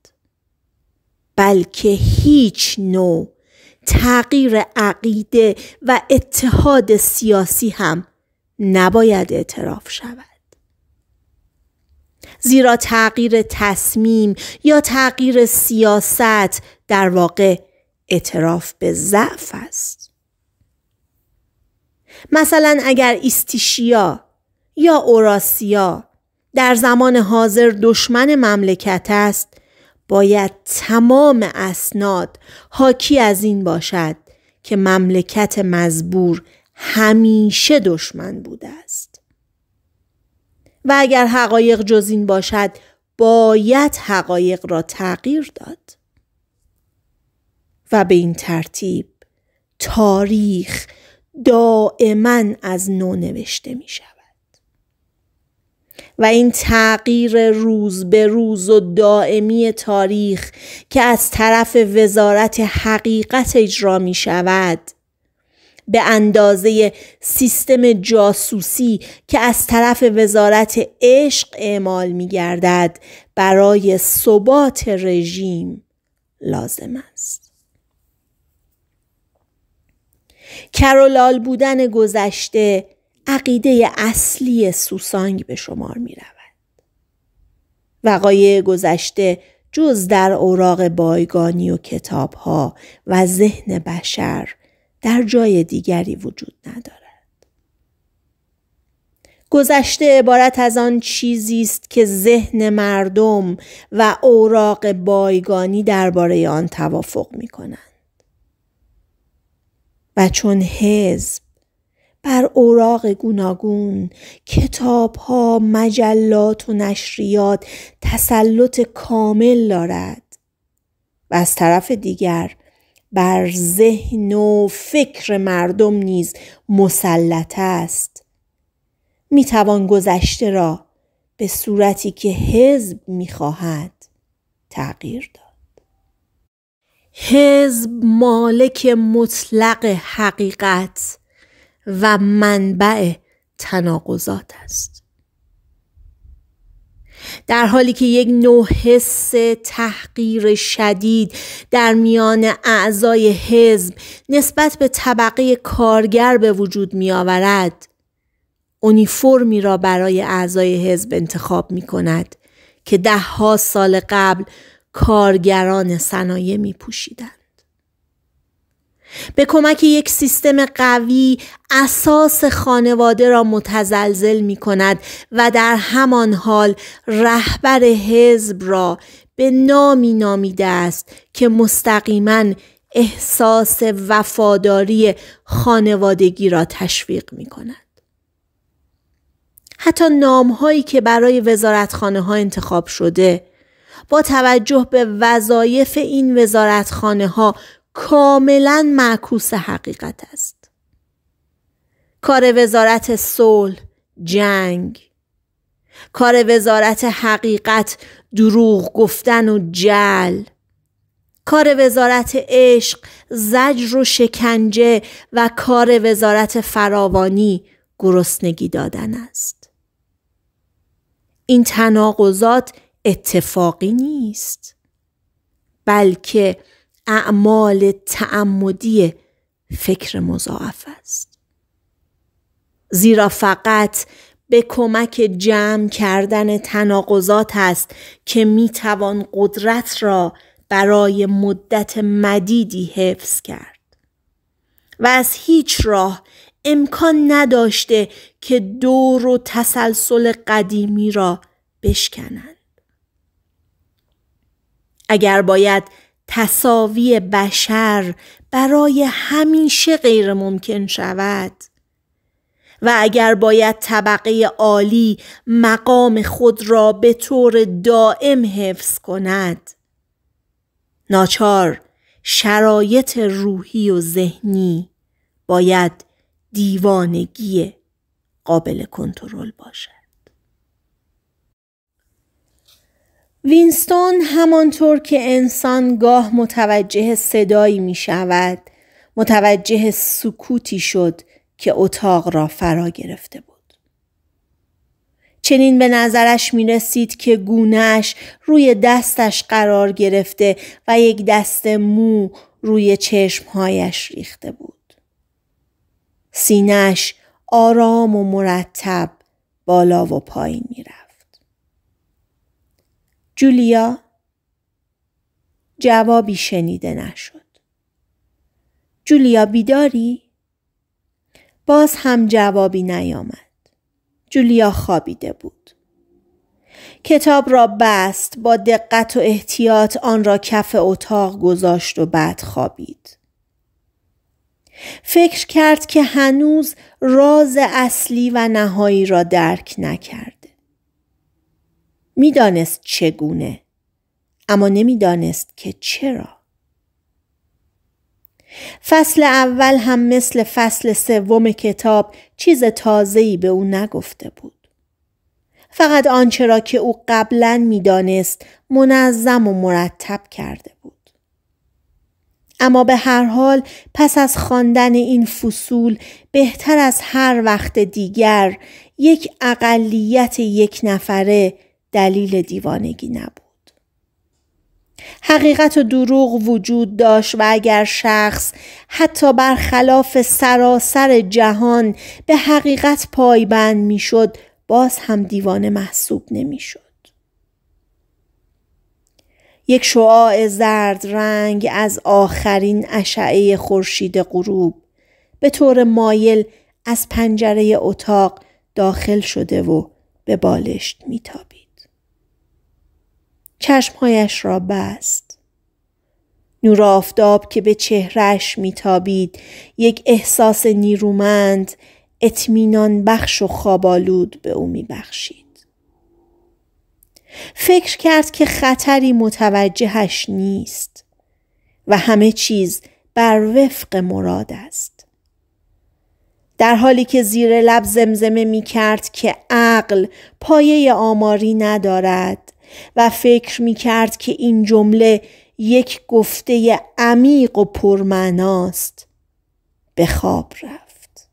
بلکه هیچ نوع تغییر عقیده و اتحاد سیاسی هم نباید اعتراف شود زیرا تغییر تصمیم یا تغییر سیاست در واقع اعتراف به ضعف است مثلا اگر استیشیا یا اوراسیا در زمان حاضر دشمن مملکت است باید تمام اسناد حاکی از این باشد که مملکت مزبور همیشه دشمن بوده است و اگر حقایق جز این باشد باید حقایق را تغییر داد و به این ترتیب تاریخ دائما از نو نوشته می و این تغییر روز به روز و دائمی تاریخ که از طرف وزارت حقیقت اجرا می شود به اندازه سیستم جاسوسی که از طرف وزارت عشق اعمال می گردد برای ثبات رژیم لازم است. کرولال بودن گذشته عقیده اصلی سوسانگ به شمار می رود. وقایع گذشته جز در اوراق بایگانی و کتاب ها و ذهن بشر در جای دیگری وجود ندارد. گذشته عبارت از آن چیزی است که ذهن مردم و اوراق بایگانی درباره آن توافق می کنند. و چون حزب بر اوراق گوناگون کتاب ها مجلات و نشریات تسلط کامل دارد و از طرف دیگر بر ذهن و فکر مردم نیز مسلط است می توان گذشته را به صورتی که حزب می خواهد تغییر داد حزب مالک مطلق حقیقت و منبع تناقضات است در حالی که یک نوع حس تحقیر شدید در میان اعضای حزب نسبت به طبقه کارگر به وجود می آورد اونیفورمی را برای اعضای حزب انتخاب می کند که ده ها سال قبل کارگران صنایع می پوشیدند. به کمک یک سیستم قوی اساس خانواده را متزلزل می کند و در همان حال رهبر حزب را به نامی نامیده است که مستقیما احساس وفاداری خانوادگی را تشویق می کند. حتی نام هایی که برای وزارتخانه ها انتخاب شده با توجه به وظایف این وزارتخانه ها کاملا معکوس حقیقت است کار وزارت صلح جنگ کار وزارت حقیقت دروغ گفتن و جل کار وزارت عشق زجر و شکنجه و کار وزارت فراوانی گرسنگی دادن است این تناقضات اتفاقی نیست بلکه اعمال تعمدی فکر مضاعف است زیرا فقط به کمک جمع کردن تناقضات است که می توان قدرت را برای مدت مدیدی حفظ کرد و از هیچ راه امکان نداشته که دور و تسلسل قدیمی را بشکنند اگر باید تصاوی بشر برای همیشه غیر ممکن شود و اگر باید طبقه عالی مقام خود را به طور دائم حفظ کند ناچار شرایط روحی و ذهنی باید دیوانگی قابل کنترل باشد وینستون همانطور که انسان گاه متوجه صدایی می شود متوجه سکوتی شد که اتاق را فرا گرفته بود. چنین به نظرش می رسید که گونهش روی دستش قرار گرفته و یک دست مو روی چشمهایش ریخته بود. سینهش آرام و مرتب بالا و پایین می رفت. جولیا جوابی شنیده نشد. جولیا بیداری؟ باز هم جوابی نیامد. جولیا خوابیده بود. کتاب را بست با دقت و احتیاط آن را کف اتاق گذاشت و بعد خوابید. فکر کرد که هنوز راز اصلی و نهایی را درک نکرد. میدانست چگونه اما نمیدانست که چرا فصل اول هم مثل فصل سوم کتاب چیز تازه‌ای به او نگفته بود فقط آنچه را که او قبلا میدانست منظم و مرتب کرده بود اما به هر حال پس از خواندن این فصول بهتر از هر وقت دیگر یک اقلیت یک نفره دلیل دیوانگی نبود. حقیقت و دروغ وجود داشت و اگر شخص حتی برخلاف سراسر جهان به حقیقت پایبند میشد باز هم دیوانه محسوب نمیشد. یک شعاع زرد رنگ از آخرین اشعه خورشید غروب به طور مایل از پنجره اتاق داخل شده و به بالشت میتاب. چشمهایش را بست. نور آفتاب که به چهرش میتابید یک احساس نیرومند اطمینان بخش و خوابالود به او میبخشید. فکر کرد که خطری متوجهش نیست و همه چیز بر وفق مراد است. در حالی که زیر لب زمزمه می کرد که عقل پایه آماری ندارد و فکر می کرد که این جمله یک گفته عمیق و پرمعناست به خواب رفت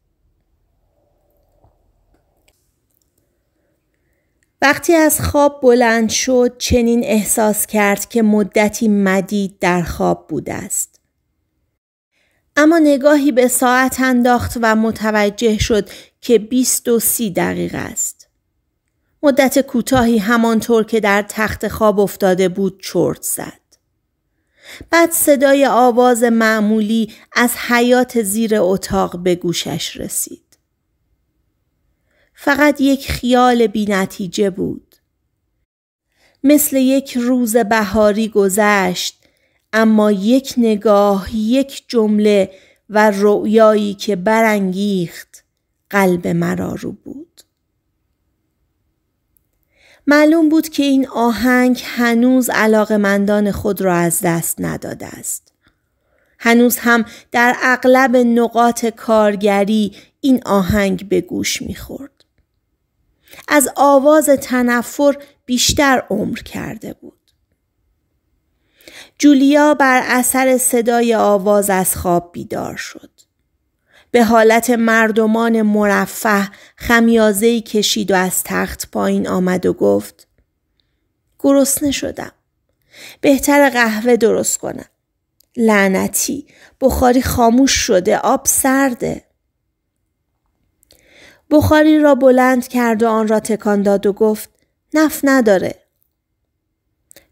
وقتی از خواب بلند شد چنین احساس کرد که مدتی مدید در خواب بوده است اما نگاهی به ساعت انداخت و متوجه شد که بیست و سی دقیقه است مدت کوتاهی همانطور که در تخت خواب افتاده بود چرت زد. بعد صدای آواز معمولی از حیات زیر اتاق به گوشش رسید. فقط یک خیال بینتیجه بود. مثل یک روز بهاری گذشت اما یک نگاه، یک جمله و رؤیایی که برانگیخت قلب مرا رو بود. معلوم بود که این آهنگ هنوز مندان خود را از دست نداده است. هنوز هم در اغلب نقاط کارگری این آهنگ به گوش میخورد. از آواز تنفر بیشتر عمر کرده بود. جولیا بر اثر صدای آواز از خواب بیدار شد. به حالت مردمان مرفه خمیازهی کشید و از تخت پایین آمد و گفت گرسنه شدم. بهتر قهوه درست کنم. لعنتی بخاری خاموش شده آب سرده. بخاری را بلند کرد و آن را تکان داد و گفت نفت نداره.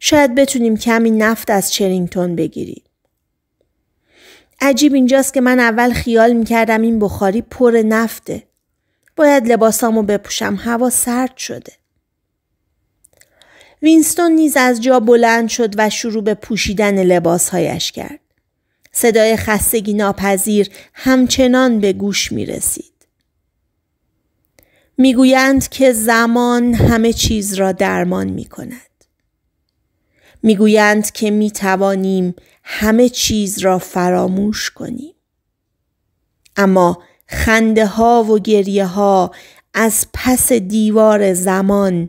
شاید بتونیم کمی نفت از چرینگتون بگیریم. عجیب اینجاست که من اول خیال میکردم این بخاری پر نفته. باید لباسامو بپوشم هوا سرد شده. وینستون نیز از جا بلند شد و شروع به پوشیدن لباسهایش کرد. صدای خستگی ناپذیر همچنان به گوش می رسید. گویند که زمان همه چیز را درمان می کند. گویند که می توانیم همه چیز را فراموش کنیم. اما خنده ها و گریه ها از پس دیوار زمان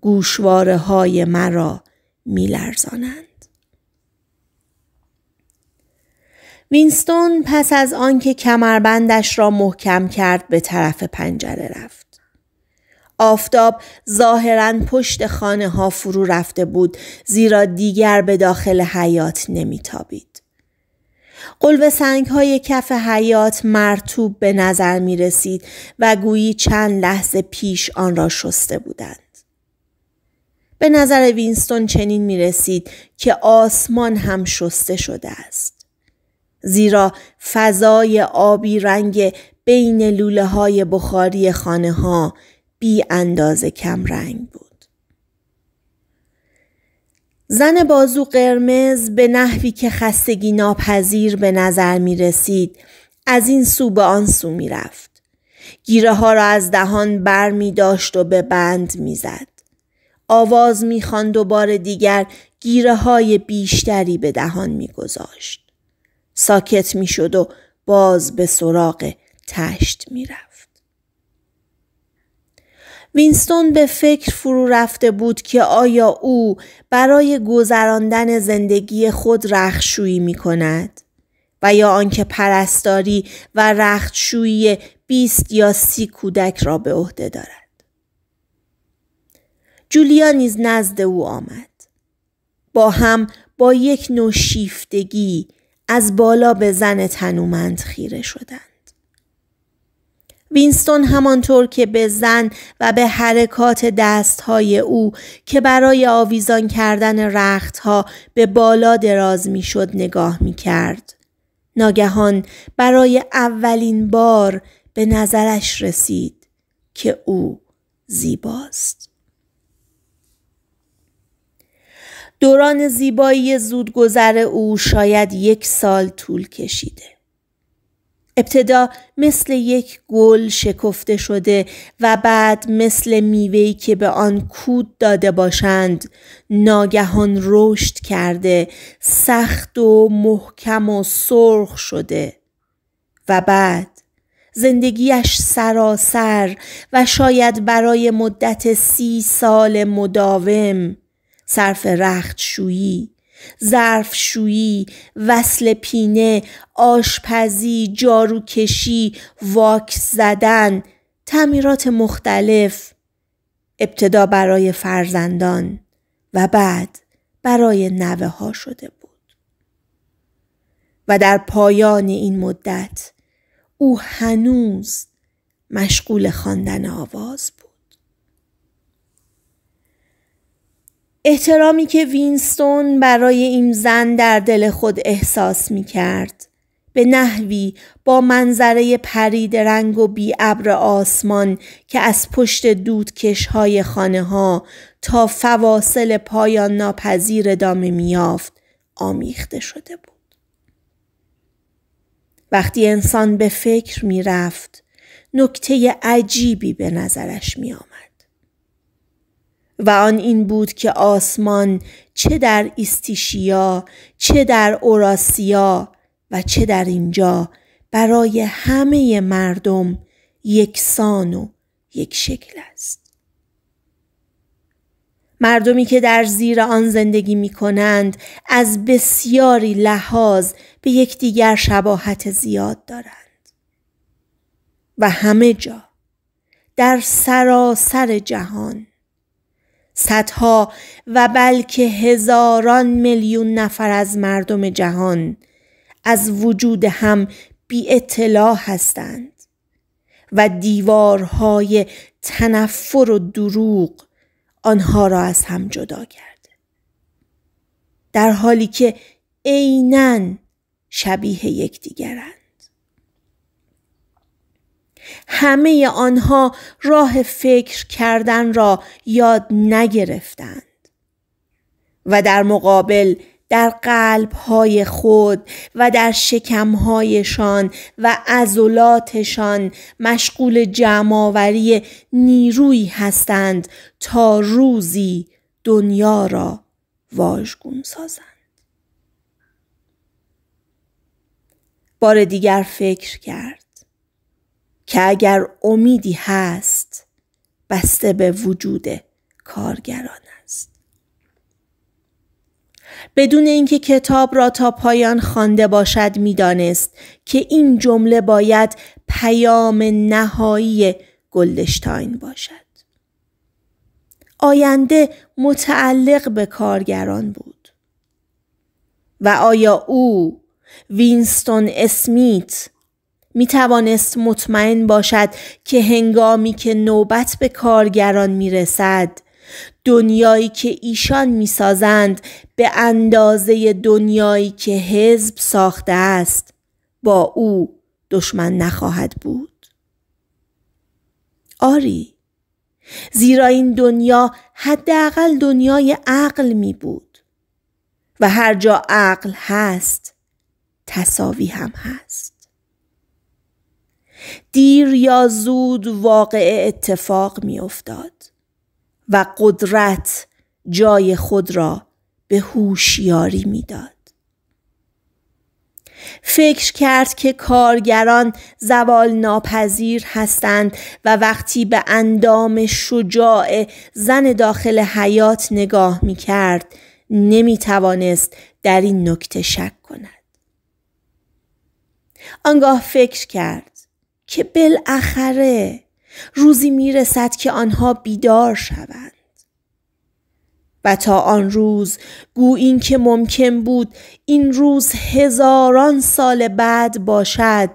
گوشواره های مرا لرزانند. وینستون پس از آنکه کمربندش را محکم کرد به طرف پنجره رفت. آفتاب ظاهرا پشت خانه ها فرو رفته بود زیرا دیگر به داخل حیات نمیتابید. قلوه سنگ های کف حیات مرتوب به نظر می رسید و گویی چند لحظه پیش آن را شسته بودند. به نظر وینستون چنین می رسید که آسمان هم شسته شده است. زیرا فضای آبی رنگ بین لوله های بخاری خانه ها بی اندازه کم رنگ بود. زن بازو قرمز به نحوی که خستگی ناپذیر به نظر می رسید از این سو به آن سو می رفت. گیره ها را از دهان بر می داشت و به بند می زد. آواز می خواند و بار دیگر گیره های بیشتری به دهان می گذاشت. ساکت می شد و باز به سراغ تشت می رفت. وینستون به فکر فرو رفته بود که آیا او برای گذراندن زندگی خود رخشویی می کند و یا آنکه پرستاری و رختشویی 20 یا سی کودک را به عهده دارد. جولیا نیز نزد او آمد. با هم با یک نوشیفتگی از بالا به زن تنومند خیره شدند. وینستون همانطور که به زن و به حرکات دستهای او که برای آویزان کردن رختها به بالا دراز میشد نگاه میکرد. ناگهان برای اولین بار به نظرش رسید که او زیباست. دوران زیبایی زودگذر او شاید یک سال طول کشیده. ابتدا مثل یک گل شکفته شده و بعد مثل میوهی که به آن کود داده باشند ناگهان رشد کرده سخت و محکم و سرخ شده و بعد زندگیش سراسر و شاید برای مدت سی سال مداوم صرف رخت ظرفشویی، وصل پینه، آشپزی، جاروکشی، واکس زدن، تعمیرات مختلف، ابتدا برای فرزندان و بعد برای نوه ها شده بود. و در پایان این مدت او هنوز مشغول خواندن آواز بود. احترامی که وینستون برای این زن در دل خود احساس می کرد. به نحوی با منظره پرید رنگ و بی ابر آسمان که از پشت دودکش های خانه ها تا فواصل پایان ناپذیر می میافت آمیخته شده بود. وقتی انسان به فکر رفت نکته عجیبی به نظرش آمد. و آن این بود که آسمان چه در استیشیا چه در اوراسیا و چه در اینجا برای همه مردم یکسان و یک شکل است مردمی که در زیر آن زندگی می کنند از بسیاری لحاظ به یکدیگر شباهت زیاد دارند و همه جا در سراسر جهان صدها و بلکه هزاران میلیون نفر از مردم جهان از وجود هم بی اطلاع هستند و دیوارهای تنفر و دروغ آنها را از هم جدا کرده در حالی که عینا شبیه یکدیگرند همه آنها راه فکر کردن را یاد نگرفتند و در مقابل در قلبهای خود و در شکمهایشان و عضلاتشان مشغول جمعآوری نیرویی هستند تا روزی دنیا را واژگون سازند بار دیگر فکر کرد که اگر امیدی هست بسته به وجود کارگران است بدون اینکه کتاب را تا پایان خوانده باشد میدانست که این جمله باید پیام نهایی گلدشتاین باشد آینده متعلق به کارگران بود و آیا او وینستون اسمیت می توانست مطمئن باشد که هنگامی که نوبت به کارگران می رسد دنیایی که ایشان می سازند به اندازه دنیایی که حزب ساخته است با او دشمن نخواهد بود آری زیرا این دنیا حداقل دنیای عقل می بود و هر جا عقل هست تصاوی هم هست دیر یا زود واقع اتفاق می افتاد و قدرت جای خود را به هوشیاری داد فکر کرد که کارگران زوال ناپذیر هستند و وقتی به اندام شجاع زن داخل حیات نگاه می کرد نمی توانست در این نکته شک کند. آنگاه فکر کرد که بالاخره روزی میرسد که آنها بیدار شوند و تا آن روز گو این که ممکن بود این روز هزاران سال بعد باشد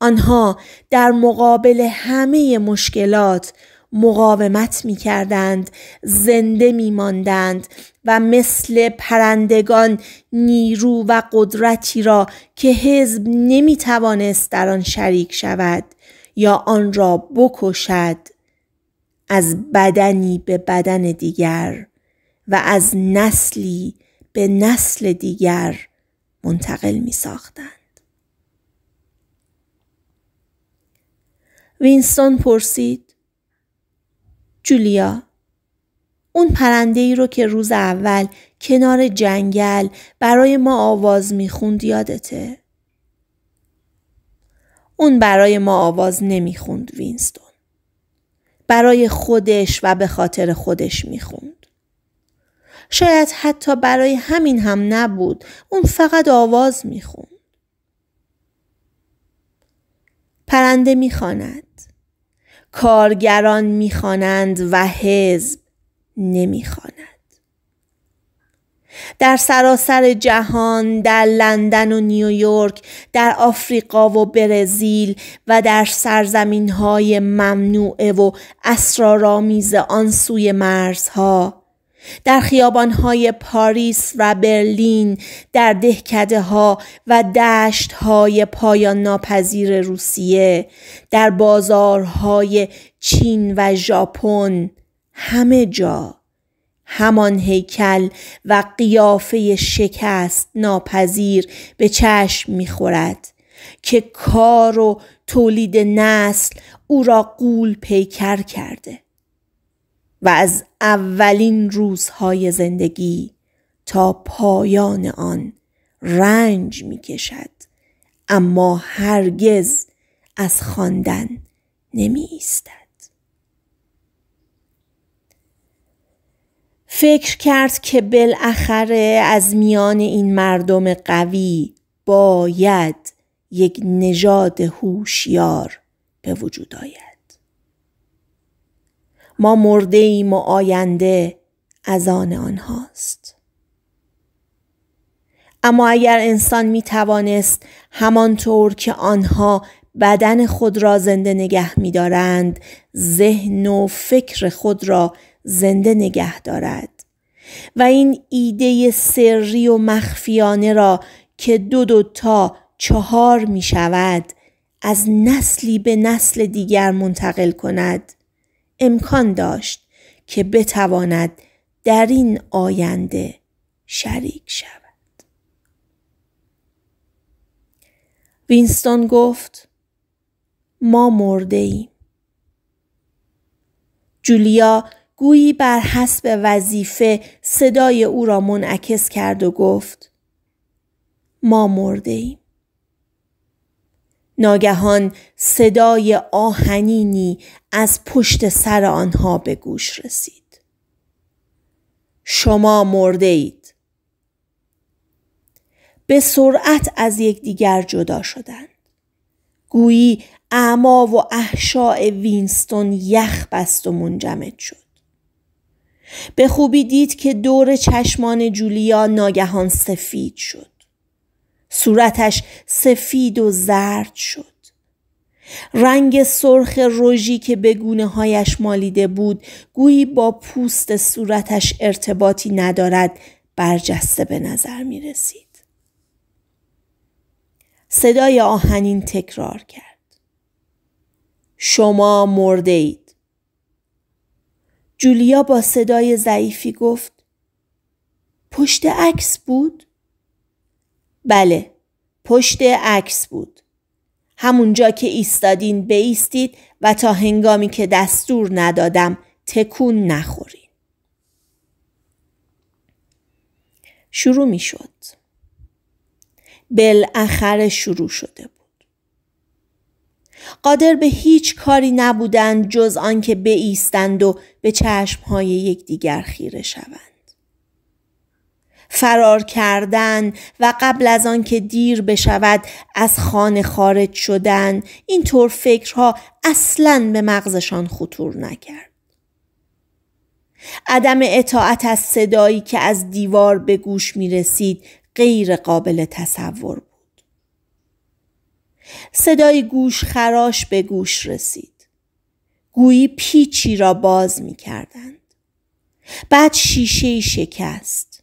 آنها در مقابل همه مشکلات مقاومت می کردند زنده می ماندند و مثل پرندگان نیرو و قدرتی را که حزب نمیتوانست در آن شریک شود یا آن را بکشد از بدنی به بدن دیگر و از نسلی به نسل دیگر منتقل می ساختند. وینستون پرسید جولیا اون پرنده ای رو که روز اول کنار جنگل برای ما آواز میخوند یادته؟ اون برای ما آواز نمیخوند وینستون. برای خودش و به خاطر خودش میخوند. شاید حتی برای همین هم نبود. اون فقط آواز میخوند. پرنده میخواند. کارگران میخوانند و حزب نمیخواند در سراسر جهان در لندن و نیویورک در آفریقا و برزیل و در سرزمین های ممنوعه و اسرارآمیز آن سوی مرزها در های پاریس و برلین در دهکده ها و دشت های پایان ناپذیر روسیه در بازارهای چین و ژاپن همه جا همان هیکل و قیافه شکست ناپذیر به چشم میخورد که کار و تولید نسل او را قول پیکر کرده و از اولین روزهای زندگی تا پایان آن رنج می کشد اما هرگز از خواندن نمی فکر کرد که بالاخره از میان این مردم قوی باید یک نژاد هوشیار به وجود آید ما مرده ایم و آینده از آن آنهاست اما اگر انسان می توانست همانطور که آنها بدن خود را زنده نگه می دارند ذهن و فکر خود را زنده نگه دارد و این ایده سری و مخفیانه را که دو دو تا چهار می شود از نسلی به نسل دیگر منتقل کند امکان داشت که بتواند در این آینده شریک شود وینستون گفت ما مرده ایم. جولیا گویی بر حسب وظیفه صدای او را منعکس کرد و گفت ما مرده ایم. ناگهان صدای آهنینی از پشت سر آنها به گوش رسید. شما مرده اید. به سرعت از یکدیگر جدا شدند. گویی اعما و احشاء وینستون یخ بست و منجمد شد. به خوبی دید که دور چشمان جولیا ناگهان سفید شد. صورتش سفید و زرد شد. رنگ سرخ رژی که به گونه هایش مالیده بود گویی با پوست صورتش ارتباطی ندارد برجسته به نظر می رسید. صدای آهنین تکرار کرد. شما مرده جولیا با صدای ضعیفی گفت پشت عکس بود؟ بله پشت عکس بود همونجا که ایستادین بیستید و تا هنگامی که دستور ندادم تکون نخورین شروع می شد بالاخره شروع شده بود قادر به هیچ کاری نبودند جز آنکه بایستند و به چشمهای یکدیگر خیره شوند فرار کردن و قبل از آنکه دیر بشود از خانه خارج شدن طور فکرها اصلا به مغزشان خطور نکرد عدم اطاعت از صدایی که از دیوار به گوش می رسید غیر قابل تصور صدای گوش خراش به گوش رسید. گویی پیچی را باز می کردند. بعد شیشه شکست.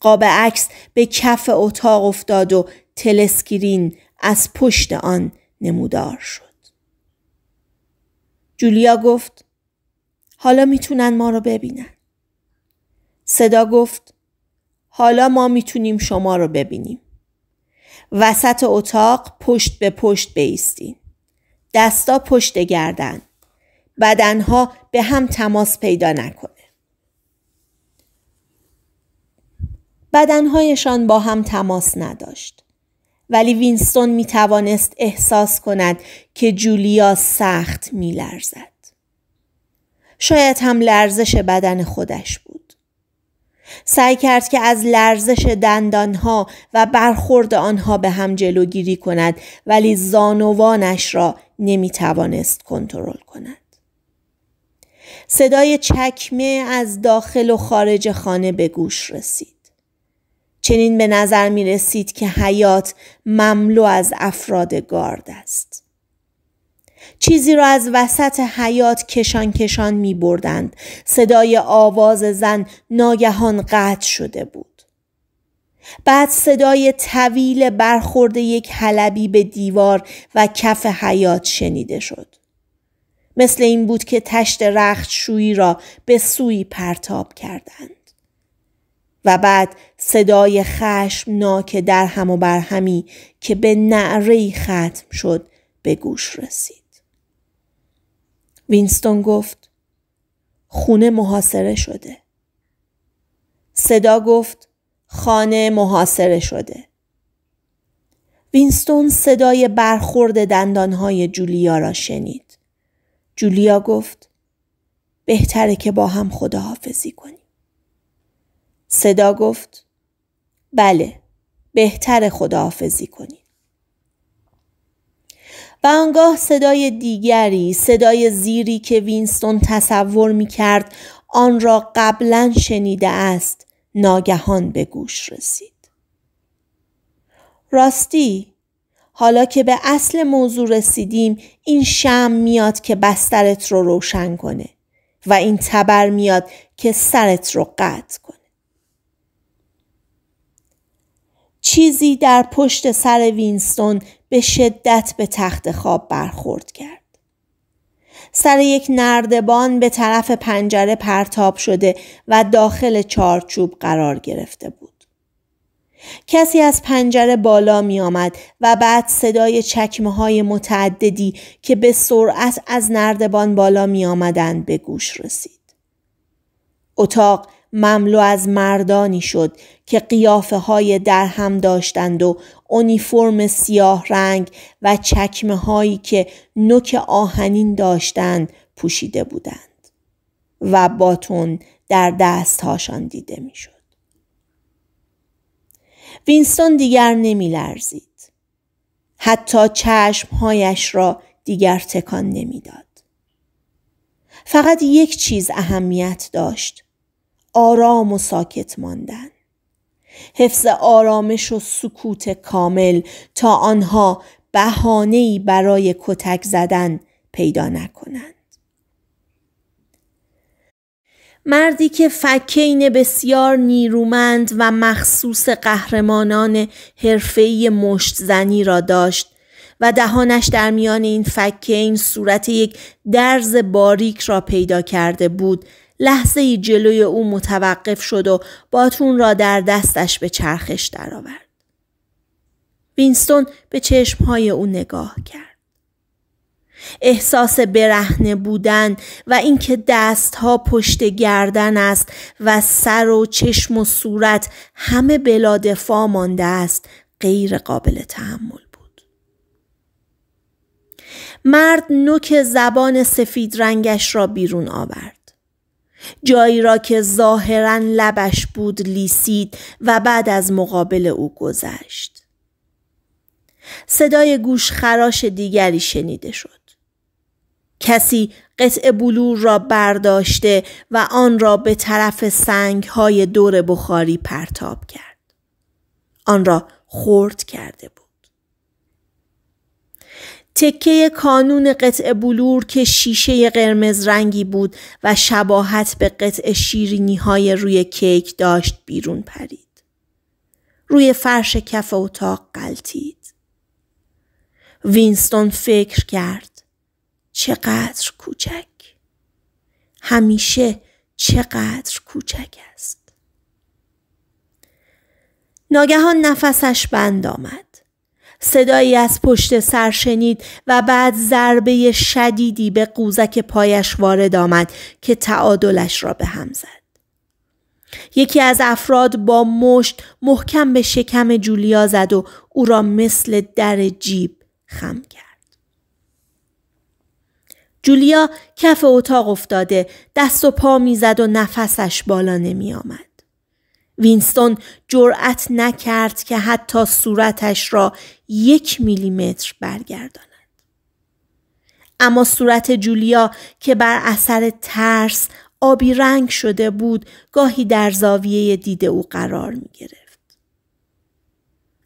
قاب عکس به کف اتاق افتاد و تلسکرین از پشت آن نمودار شد. جولیا گفت حالا میتونن ما رو ببینن. صدا گفت حالا ما میتونیم شما رو ببینیم. وسط اتاق پشت به پشت بیستین. دستا پشت گردن. بدنها به هم تماس پیدا نکنه. بدنهایشان با هم تماس نداشت. ولی وینستون می توانست احساس کند که جولیا سخت می لرزد. شاید هم لرزش بدن خودش بود. سعی کرد که از لرزش دندانها و برخورد آنها به هم جلوگیری کند ولی زانوانش را نمی توانست کنترل کند. صدای چکمه از داخل و خارج خانه به گوش رسید. چنین به نظر می رسید که حیات مملو از افراد گارد است. چیزی را از وسط حیات کشان کشان می بردند. صدای آواز زن ناگهان قطع شده بود. بعد صدای طویل برخورد یک حلبی به دیوار و کف حیات شنیده شد. مثل این بود که تشت رخت شویی را به سوی پرتاب کردند. و بعد صدای خشمناک در هم و برهمی که به نعری ختم شد به گوش رسید. وینستون گفت خونه محاصره شده. صدا گفت خانه محاصره شده. وینستون صدای برخورد دندانهای جولیا را شنید. جولیا گفت بهتره که با هم خداحافظی کنیم. صدا گفت بله بهتر خداحافظی کنید. و آنگاه صدای دیگری صدای زیری که وینستون تصور می کرد آن را قبلا شنیده است ناگهان به گوش رسید. راستی حالا که به اصل موضوع رسیدیم این شم میاد که بسترت رو روشن کنه و این تبر میاد که سرت رو قطع کنه. چیزی در پشت سر وینستون به شدت به تخت خواب برخورد کرد. سر یک نردبان به طرف پنجره پرتاب شده و داخل چارچوب قرار گرفته بود. کسی از پنجره بالا می آمد و بعد صدای چکمه های متعددی که به سرعت از نردبان بالا می آمدن به گوش رسید. اتاق مملو از مردانی شد که قیافه های درهم داشتند و اونیفرم سیاه رنگ و چکمه هایی که نوک آهنین داشتند پوشیده بودند و باتون در دستهاشان دیده شد وینستون دیگر نمی لرزید. حتی هایش را دیگر تکان نمیداد. فقط یک چیز اهمیت داشت آرام و ساکت ماندن حفظ آرامش و سکوت کامل تا آنها بهانه‌ای برای کتک زدن پیدا نکنند مردی که فکین بسیار نیرومند و مخصوص قهرمانان حرفه‌ای مشت را داشت و دهانش در میان این فکین صورت یک درز باریک را پیدا کرده بود لحظه ای جلوی او متوقف شد و باتون را در دستش به چرخش درآورد. وینستون به چشمهای او نگاه کرد. احساس برهنه بودن و اینکه دستها پشت گردن است و سر و چشم و صورت همه بلا دفاع مانده است غیر قابل تحمل بود مرد نوک زبان سفید رنگش را بیرون آورد جایی را که ظاهرا لبش بود لیسید و بعد از مقابل او گذشت صدای گوش خراش دیگری شنیده شد کسی قطع بلور را برداشته و آن را به طرف سنگ های دور بخاری پرتاب کرد آن را خورد کرده بود تکه کانون قطع بلور که شیشه قرمز رنگی بود و شباهت به قطع شیرینی های روی کیک داشت بیرون پرید. روی فرش کف اتاق قلتید. وینستون فکر کرد. چقدر کوچک. همیشه چقدر کوچک است. ناگهان نفسش بند آمد. صدایی از پشت سر شنید و بعد ضربه شدیدی به قوزک پایش وارد آمد که تعادلش را به هم زد. یکی از افراد با مشت محکم به شکم جولیا زد و او را مثل در جیب خم کرد. جولیا کف اتاق افتاده دست و پا میزد و نفسش بالا نمی آمد. وینستون جرأت نکرد که حتی صورتش را یک میلیمتر برگرداند. اما صورت جولیا که بر اثر ترس آبی رنگ شده بود گاهی در زاویه دید او قرار می گرفت.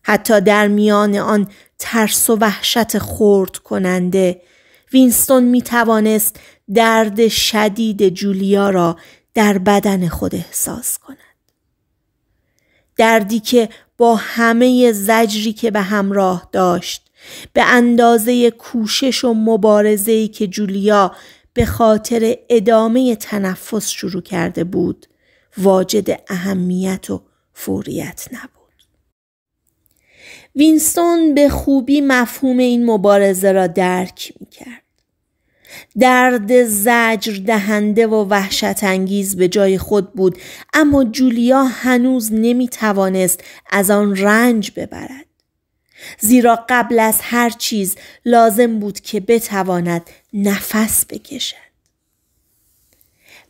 حتی در میان آن ترس و وحشت خورد کننده وینستون می توانست درد شدید جولیا را در بدن خود احساس کند. دردی که با همه زجری که به همراه داشت به اندازه کوشش و مبارزه‌ای که جولیا به خاطر ادامه تنفس شروع کرده بود واجد اهمیت و فوریت نبود وینستون به خوبی مفهوم این مبارزه را درک می کرد. درد زجر دهنده و وحشت انگیز به جای خود بود اما جولیا هنوز نمی توانست از آن رنج ببرد. زیرا قبل از هر چیز لازم بود که بتواند نفس بکشد.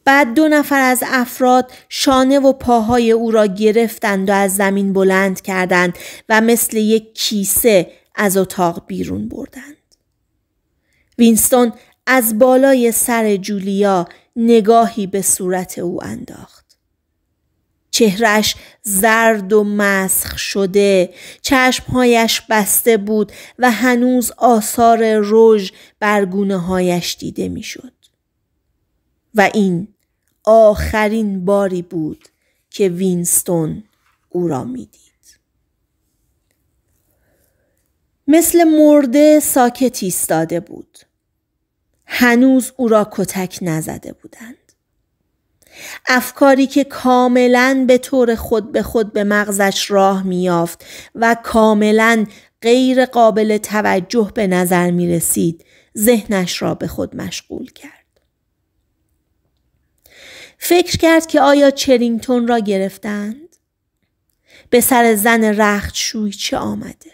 بعد دو نفر از افراد شانه و پاهای او را گرفتند و از زمین بلند کردند و مثل یک کیسه از اتاق بیرون بردند. وینستون از بالای سر جولیا نگاهی به صورت او انداخت. چهرش زرد و مسخ شده چشمهایش بسته بود و هنوز آثار رژ بر هایش دیده میشد و این آخرین باری بود که وینستون او را میدید مثل مرده ساکت ایستاده بود هنوز او را کتک نزده بودند. افکاری که کاملا به طور خود به خود به مغزش راه میافت و کاملا غیر قابل توجه به نظر می رسید ذهنش را به خود مشغول کرد. فکر کرد که آیا چرینگتون را گرفتند؟ به سر زن رخت شوی چه آمده؟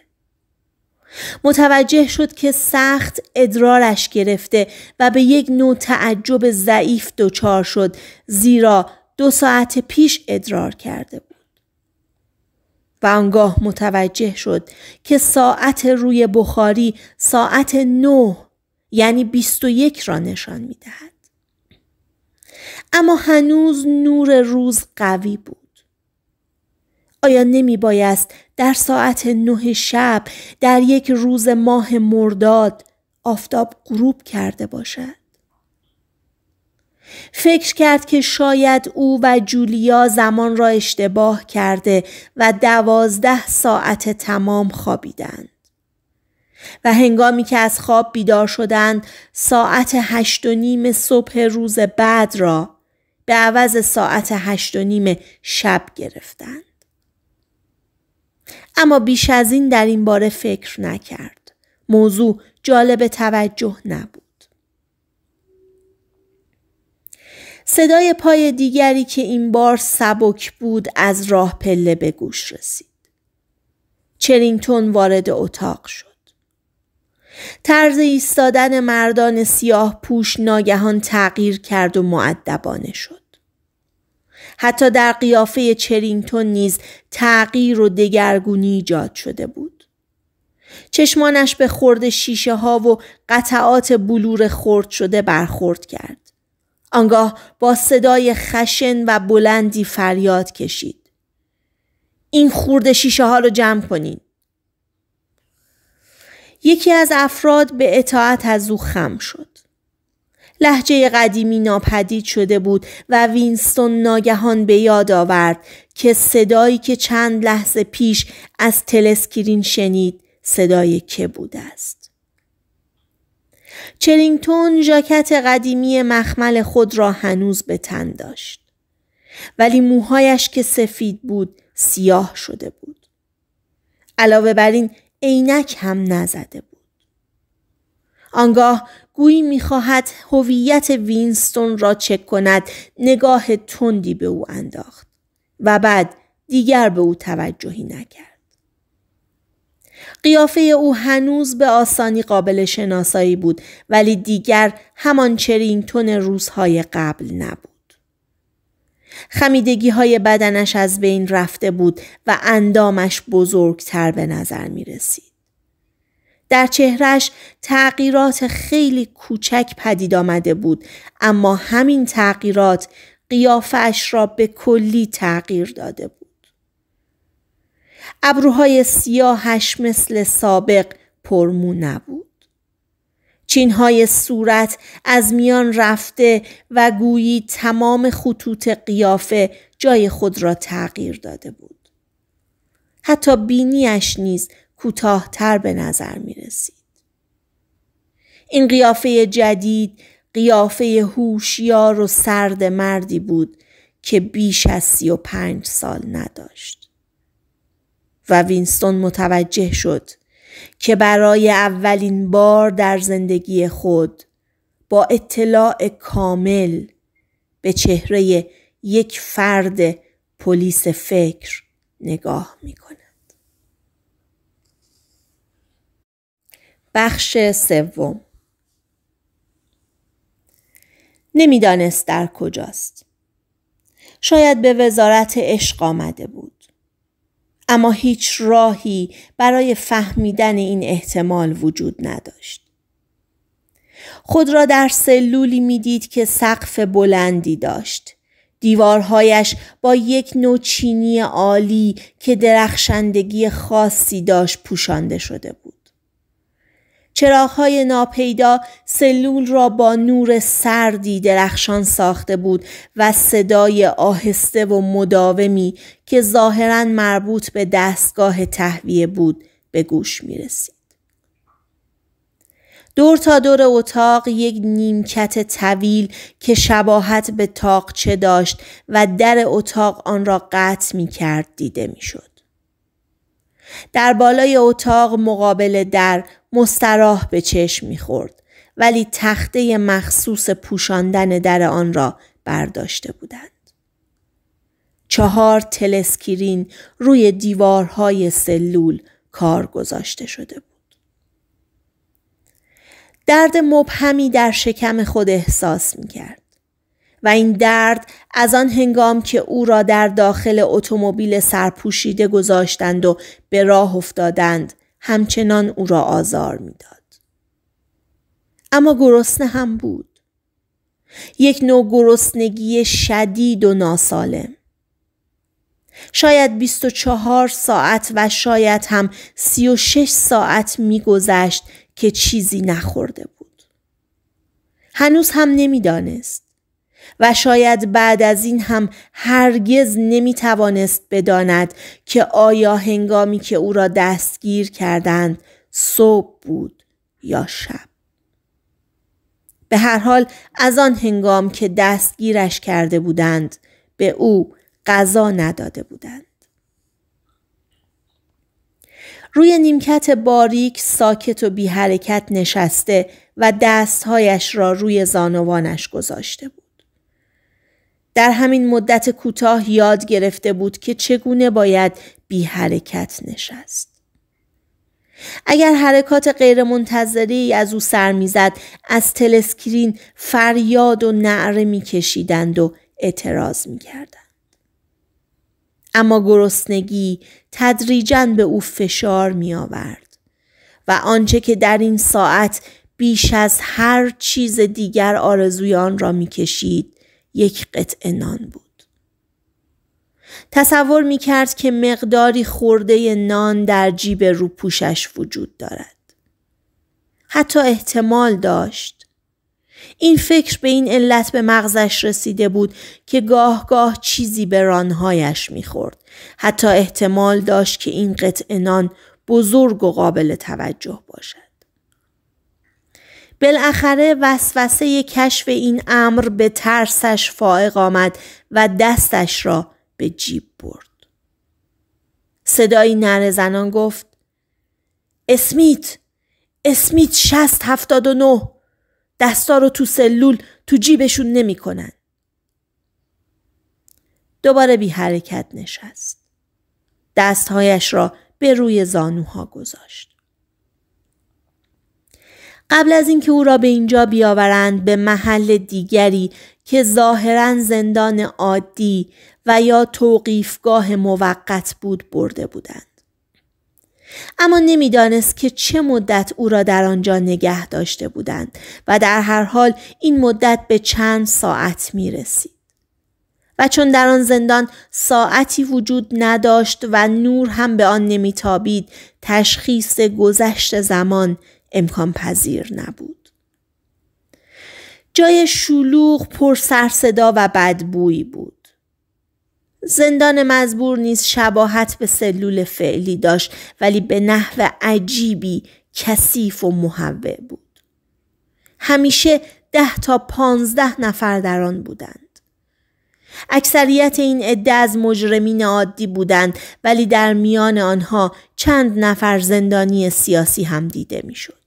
متوجه شد که سخت ادرارش گرفته و به یک نوع تعجب ضعیف دچار شد زیرا دو ساعت پیش ادرار کرده بود. و آنگاه متوجه شد که ساعت روی بخاری ساعت نه یعنی بیست و یک را نشان می دهد. اما هنوز نور روز قوی بود. آیا نمی بایست در ساعت نه شب در یک روز ماه مرداد آفتاب غروب کرده باشد. فکر کرد که شاید او و جولیا زمان را اشتباه کرده و دوازده ساعت تمام خوابیدند. و هنگامی که از خواب بیدار شدند ساعت هشت و نیم صبح روز بعد را به عوض ساعت هشت و نیم شب گرفتند. اما بیش از این در این باره فکر نکرد. موضوع جالب توجه نبود. صدای پای دیگری که این بار سبک بود از راه پله به گوش رسید. چرینگتون وارد اتاق شد. طرز ایستادن مردان سیاه پوش ناگهان تغییر کرد و معدبانه شد. حتی در قیافه چرینگتون نیز تغییر و دگرگونی ایجاد شده بود. چشمانش به خورد شیشه ها و قطعات بلور خرد شده برخورد کرد. آنگاه با صدای خشن و بلندی فریاد کشید. این خورد شیشه ها رو جمع کنید یکی از افراد به اطاعت از او خم شد. لحجه قدیمی ناپدید شده بود و وینستون ناگهان به یاد آورد که صدایی که چند لحظه پیش از تلسکرین شنید صدای که بود است. چرینگتون ژاکت قدیمی مخمل خود را هنوز به تن داشت. ولی موهایش که سفید بود سیاه شده بود. علاوه بر این عینک هم نزده بود. آنگاه گویی میخواهد هویت وینستون را چک کند نگاه تندی به او انداخت و بعد دیگر به او توجهی نکرد قیافه او هنوز به آسانی قابل شناسایی بود ولی دیگر همان چرینگتون روزهای قبل نبود. خمیدگی های بدنش از بین رفته بود و اندامش بزرگتر به نظر می رسید. در چهرش تغییرات خیلی کوچک پدید آمده بود اما همین تغییرات قیافش را به کلی تغییر داده بود. ابروهای سیاهش مثل سابق پرمو نبود. چینهای صورت از میان رفته و گویی تمام خطوط قیافه جای خود را تغییر داده بود. حتی بینیش نیز کوتاهتر به نظر می رسید. این قیافه جدید قیافه هوشیار و سرد مردی بود که بیش از سی و پنج سال نداشت. و وینستون متوجه شد که برای اولین بار در زندگی خود با اطلاع کامل به چهره یک فرد پلیس فکر نگاه کند. بخش سوم نمیدانست در کجاست شاید به وزارت عشق آمده بود اما هیچ راهی برای فهمیدن این احتمال وجود نداشت خود را در سلولی میدید که سقف بلندی داشت دیوارهایش با یک نوچینی عالی که درخشندگی خاصی داشت پوشانده شده بود چراغهای ناپیدا سلول را با نور سردی درخشان ساخته بود و صدای آهسته و مداومی که ظاهرا مربوط به دستگاه تهویه بود به گوش می رسید. دور تا دور اتاق یک نیمکت طویل که شباهت به تاقچه داشت و در اتاق آن را قطع می کرد دیده می شد. در بالای اتاق مقابل در مستراح به چشم میخورد ولی تخته مخصوص پوشاندن در آن را برداشته بودند. چهار تلسکرین روی دیوارهای سلول کار گذاشته شده بود. درد مبهمی در شکم خود احساس می کرد. و این درد از آن هنگام که او را در داخل اتومبیل سرپوشیده گذاشتند و به راه افتادند همچنان او را آزار میداد. اما گرسنه هم بود. یک نوع گرسنگی شدید و ناسالم. شاید 24 ساعت و شاید هم 36 ساعت میگذشت که چیزی نخورده بود. هنوز هم نمیدانست. و شاید بعد از این هم هرگز نمی توانست بداند که آیا هنگامی که او را دستگیر کردند صبح بود یا شب. به هر حال از آن هنگام که دستگیرش کرده بودند به او غذا نداده بودند. روی نیمکت باریک ساکت و بی حرکت نشسته و دستهایش را روی زانوانش گذاشته بود. در همین مدت کوتاه یاد گرفته بود که چگونه باید بی حرکت نشست. اگر حرکات غیرمنتظری از او سر میزد از تلسکرین فریاد و نعره میکشیدند و اعتراض میکردند اما گرسنگی تدریجا به او فشار میآورد و آنچه که در این ساعت بیش از هر چیز دیگر آرزویان را میکشید یک قطع نان بود. تصور می کرد که مقداری خورده نان در جیب روپوشش وجود دارد. حتی احتمال داشت. این فکر به این علت به مغزش رسیده بود که گاه گاه چیزی به رانهایش خورد. حتی احتمال داشت که این قطع نان بزرگ و قابل توجه باشد. بالاخره وسوسه کشف این امر به ترسش فائق آمد و دستش را به جیب برد. صدایی نره زنان گفت اسمیت اسمیت شست هفتاد و نه دستا رو تو سلول تو جیبشون کنن. دوباره بی حرکت نشست. دستهایش را به روی زانوها گذاشت. قبل از اینکه او را به اینجا بیاورند به محل دیگری که ظاهرا زندان عادی و یا توقیفگاه موقت بود برده بودند اما نمیدانست که چه مدت او را در آنجا نگه داشته بودند و در هر حال این مدت به چند ساعت می رسید. و چون در آن زندان ساعتی وجود نداشت و نور هم به آن نمیتابید تشخیص گذشت زمان امکان پذیر نبود. جای شلوغ پر صدا و بدبویی بود. زندان مزبور نیز شباهت به سلول فعلی داشت ولی به نحو عجیبی کثیف و محوع بود. همیشه ده تا پانزده نفر در آن بودند. اکثریت این عده از مجرمین عادی بودند ولی در میان آنها چند نفر زندانی سیاسی هم دیده میشد.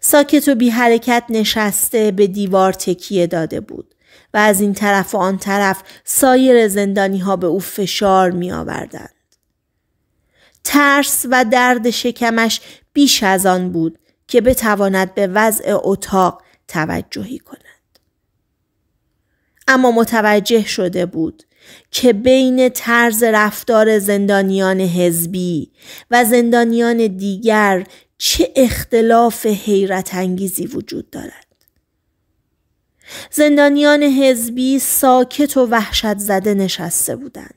ساکت و بی حرکت نشسته به دیوار تکیه داده بود و از این طرف و آن طرف سایر زندانی ها به او فشار می آوردند. ترس و درد شکمش بیش از آن بود که بتواند به وضع اتاق توجهی کند. اما متوجه شده بود که بین طرز رفتار زندانیان حزبی و زندانیان دیگر چه اختلاف حیرت انگیزی وجود دارد. زندانیان حزبی ساکت و وحشت زده نشسته بودند.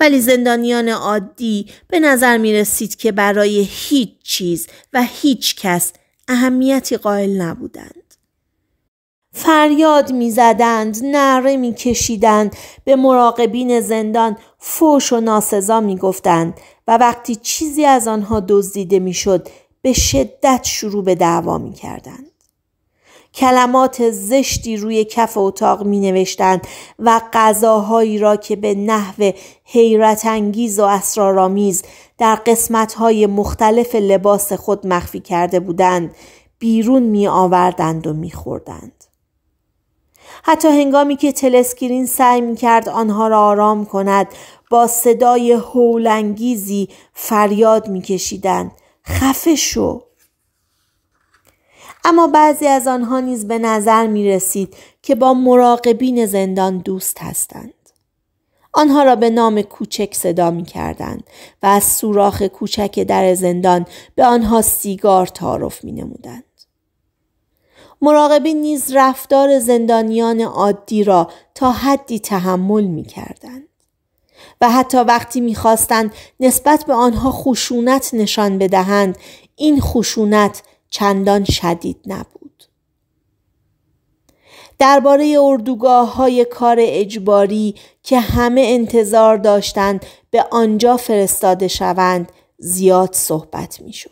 ولی زندانیان عادی به نظر می رسید که برای هیچ چیز و هیچ کس اهمیتی قائل نبودند. فریاد می زدند، نره می کشیدند، به مراقبین زندان فوش و ناسزا می گفتند و وقتی چیزی از آنها دزدیده میشد به شدت شروع به دعوا میکردند. کلمات زشتی روی کف اتاق می نوشتند و غذاهایی را که به نحو حیرت انگیز و اسرارآمیز در قسمتهای مختلف لباس خود مخفی کرده بودند بیرون می آوردند و می خوردند. حتی هنگامی که تلسکرین سعی می کرد آنها را آرام کند با صدای هولانگیزی فریاد میکشیدند خفه شو اما بعضی از آنها نیز به نظر می رسید که با مراقبین زندان دوست هستند. آنها را به نام کوچک صدا می کردند و از سوراخ کوچک در زندان به آنها سیگار تعارف می نمودند. مراقبین نیز رفتار زندانیان عادی را تا حدی تحمل می کردند. و حتی وقتی میخواستند نسبت به آنها خشونت نشان بدهند این خشونت چندان شدید نبود درباره اردوگاه های کار اجباری که همه انتظار داشتند به آنجا فرستاده شوند زیاد صحبت میشد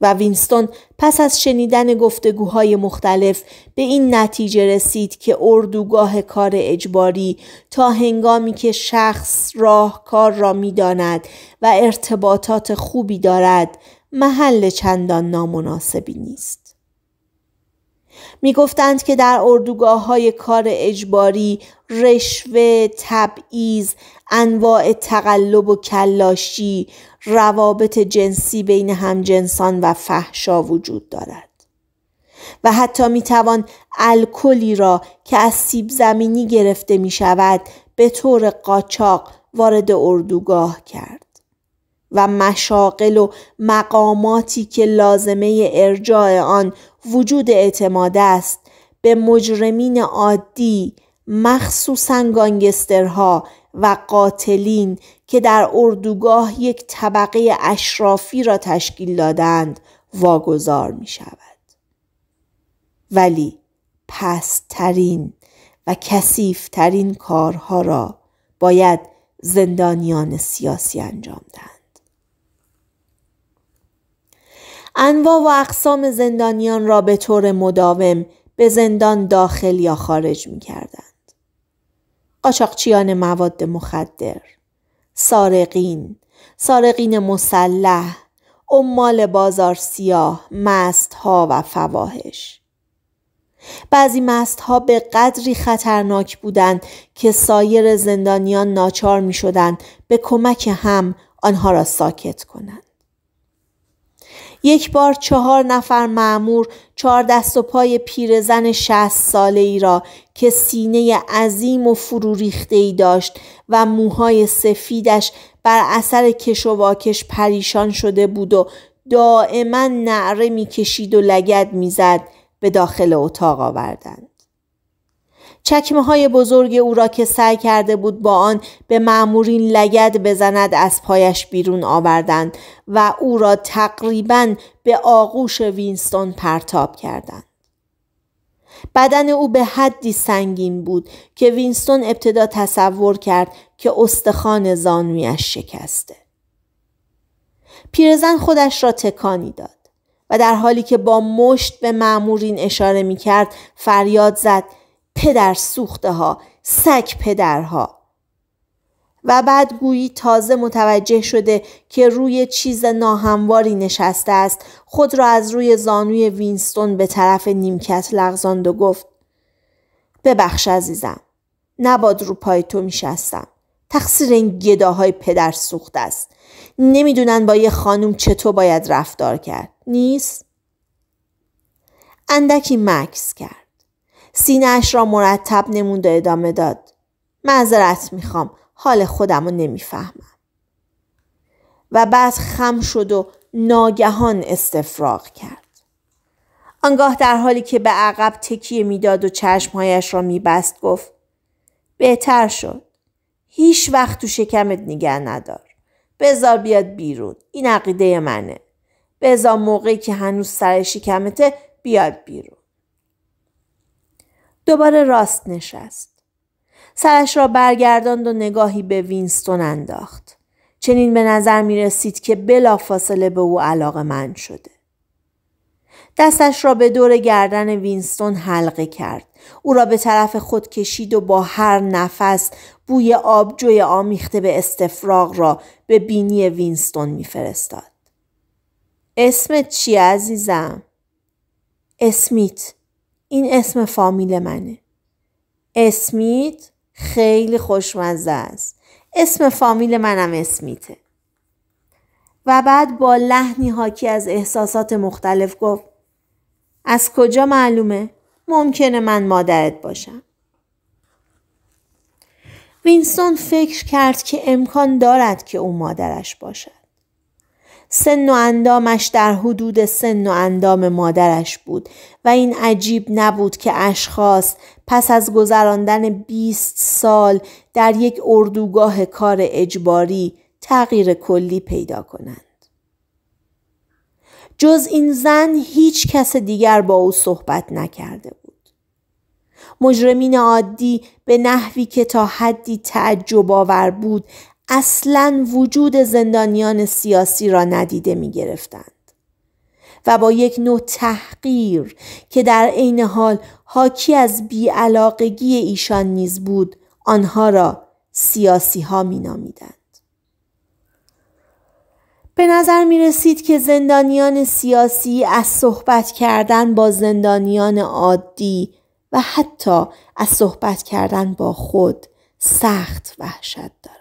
و وینستون پس از شنیدن گفتگوهای مختلف به این نتیجه رسید که اردوگاه کار اجباری تا هنگامی که شخص راه کار را داند و ارتباطات خوبی دارد محل چندان نامناسبی نیست. می گفتند که در اردوگاه های کار اجباری رشوه، تبعیض، انواع تقلب و کلاشی، روابط جنسی بین همجنسان و فحشا وجود دارد. و حتی می توان الکلی را که از سیب زمینی گرفته می شود به طور قاچاق وارد اردوگاه کرد و مشاقل و مقاماتی که لازمه ارجاع آن وجود اعتماد است به مجرمین عادی مخصوصا گانگسترها و قاتلین که در اردوگاه یک طبقه اشرافی را تشکیل دادند واگذار می شود. ولی پسترین و کسیفترین کارها را باید زندانیان سیاسی انجام دهند. انواع و اقسام زندانیان را به طور مداوم به زندان داخل یا خارج می کردند. قاچاقچیان مواد مخدر، سارقین، سارقین مسلح، عمال بازار سیاه، ها و فواهش. بعضی ها به قدری خطرناک بودند که سایر زندانیان ناچار می شدند به کمک هم آنها را ساکت کنند. یک بار چهار نفر معمور چهار دست و پای پیرزن شهست ساله ای را که سینه عظیم و فرو ای داشت و موهای سفیدش بر اثر کش و واکش پریشان شده بود و دائما نعره میکشید و لگد میزد به داخل اتاق آوردند. چکمه های بزرگ او را که سعی کرده بود با آن به معمورین لگد بزند از پایش بیرون آوردند و او را تقریبا به آغوش وینستون پرتاب کردند. بدن او به حدی سنگین بود که وینستون ابتدا تصور کرد که استخوان زانویش شکسته. پیرزن خودش را تکانی داد و در حالی که با مشت به معمورین اشاره می کرد فریاد زد پدر سوخته ها سک پدرها و بعد گویی تازه متوجه شده که روی چیز ناهمواری نشسته است خود را از روی زانوی وینستون به طرف نیمکت لغزاند و گفت ببخش عزیزم نباد رو پای تو میشستم تقصیر این گداهای پدر سوخت است نمیدونن با یه خانم چطور باید رفتار کرد نیست اندکی مکس کرد سینهاش را مرتب نموند و ادامه داد معذرت میخوام حال خودم رو نمیفهمم و بعد خم شد و ناگهان استفراغ کرد آنگاه در حالی که به عقب تکیه میداد و چشمهایش را میبست گفت بهتر شد هیچ وقت تو شکمت نگه ندار بزار بیاد بیرون این عقیده منه بزار موقعی که هنوز سر شکمته بیاد بیرون دوباره راست نشست. سرش را برگرداند و نگاهی به وینستون انداخت. چنین به نظر می رسید که بلافاصله به او علاقه من شده. دستش را به دور گردن وینستون حلقه کرد. او را به طرف خود کشید و با هر نفس بوی جوی آمیخته به استفراغ را به بینی وینستون میفرستاد. اسمت چی عزیزم؟ اسمیت این اسم فامیل منه اسمیت خیلی خوشمزه است اسم فامیل منم اسمیته و بعد با لحنی حاکی از احساسات مختلف گفت از کجا معلومه؟ ممکنه من مادرت باشم. وینستون فکر کرد که امکان دارد که او مادرش باشد. سن و اندامش در حدود سن و اندام مادرش بود و این عجیب نبود که اشخاص پس از گذراندن 20 سال در یک اردوگاه کار اجباری تغییر کلی پیدا کنند. جز این زن هیچ کس دیگر با او صحبت نکرده بود. مجرمین عادی به نحوی که تا حدی تعجب آور بود اصلا وجود زندانیان سیاسی را ندیده می گرفتند و با یک نوع تحقیر که در عین حال حاکی از بیعلاقگی ایشان نیز بود آنها را سیاسی ها می نامیدند. به نظر می رسید که زندانیان سیاسی از صحبت کردن با زندانیان عادی و حتی از صحبت کردن با خود سخت وحشت دارد.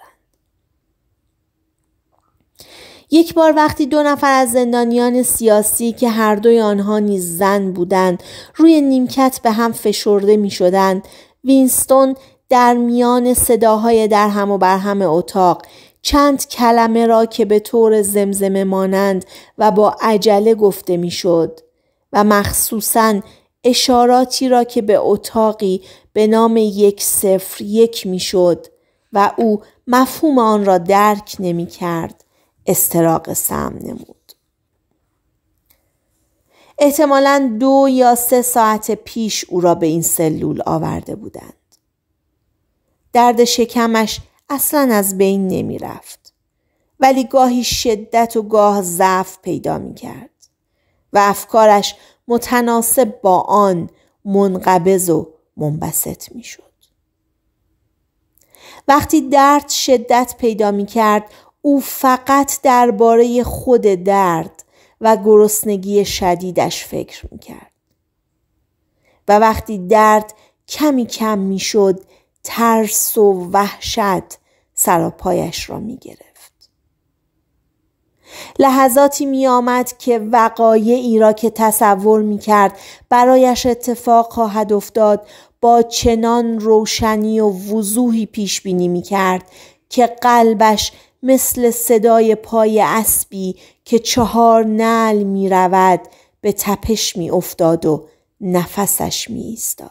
یک بار وقتی دو نفر از زندانیان سیاسی که هر دوی آنها نیز زن بودند روی نیمکت به هم فشرده می وینستون در میان صداهای در هم و برهم اتاق چند کلمه را که به طور زمزمه مانند و با عجله گفته میشد و مخصوصا اشاراتی را که به اتاقی به نام یک سفر یک میشد و او مفهوم آن را درک نمی کرد. استراق سم نمود احتمالا دو یا سه ساعت پیش او را به این سلول آورده بودند درد شکمش اصلا از بین نمی رفت. ولی گاهی شدت و گاه ضعف پیدا می کرد و افکارش متناسب با آن منقبض و منبسط می شد. وقتی درد شدت پیدا می کرد او فقط درباره خود درد و گرسنگی شدیدش فکر میکرد. و وقتی درد کمی کم میشد ترس و وحشت سراپایش را میگرفت. لحظاتی می که وقایعی را که تصور می برایش اتفاق خواهد افتاد با چنان روشنی و وضوحی پیش بینی که قلبش مثل صدای پای اسبی که چهار نل می رود به تپش می افتاد و نفسش می ایستاد.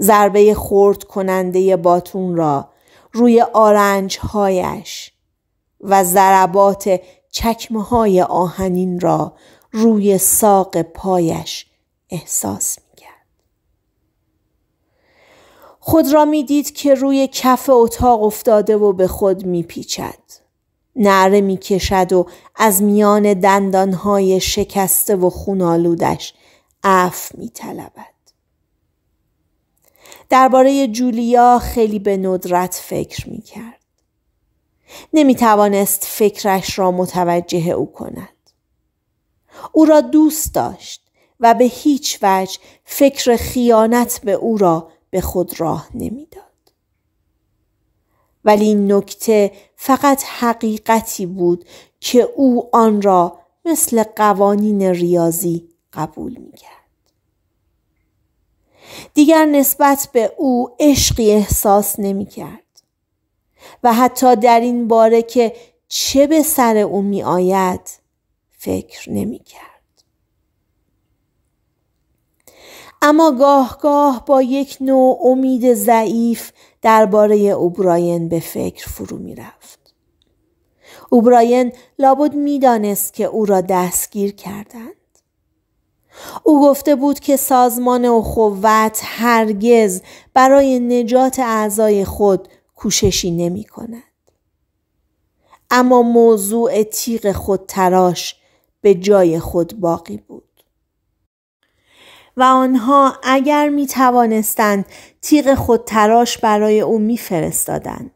ضربه خورد کننده باتون را روی آرنج هایش و ضربات چکمه های آهنین را روی ساق پایش احساس می خود را میدید که روی کف اتاق افتاده و به خود میپیچد نعره میکشد و از میان دندانهای شکسته و خونالودش عف میطلبد درباره جولیا خیلی به ندرت فکر می کرد نمی توانست فکرش را متوجه او کند او را دوست داشت و به هیچ وجه فکر خیانت به او را به خود راه نمیداد ولی این نکته فقط حقیقتی بود که او آن را مثل قوانین ریاضی قبول کرد دیگر نسبت به او عشقی احساس نمیکرد و حتی در این باره که چه به سر او می آید فکر نمی کرد. اما گاه گاه با یک نوع امید ضعیف درباره اوبراین به فکر فرو می رفت. اوبراین لابد میدانست که او را دستگیر کردند. او گفته بود که سازمان اخوت هرگز برای نجات اعضای خود کوششی نمی کند. اما موضوع تیغ خود تراش به جای خود باقی بود. و آنها اگر می توانستند تیغ تراش برای او می فرستادند.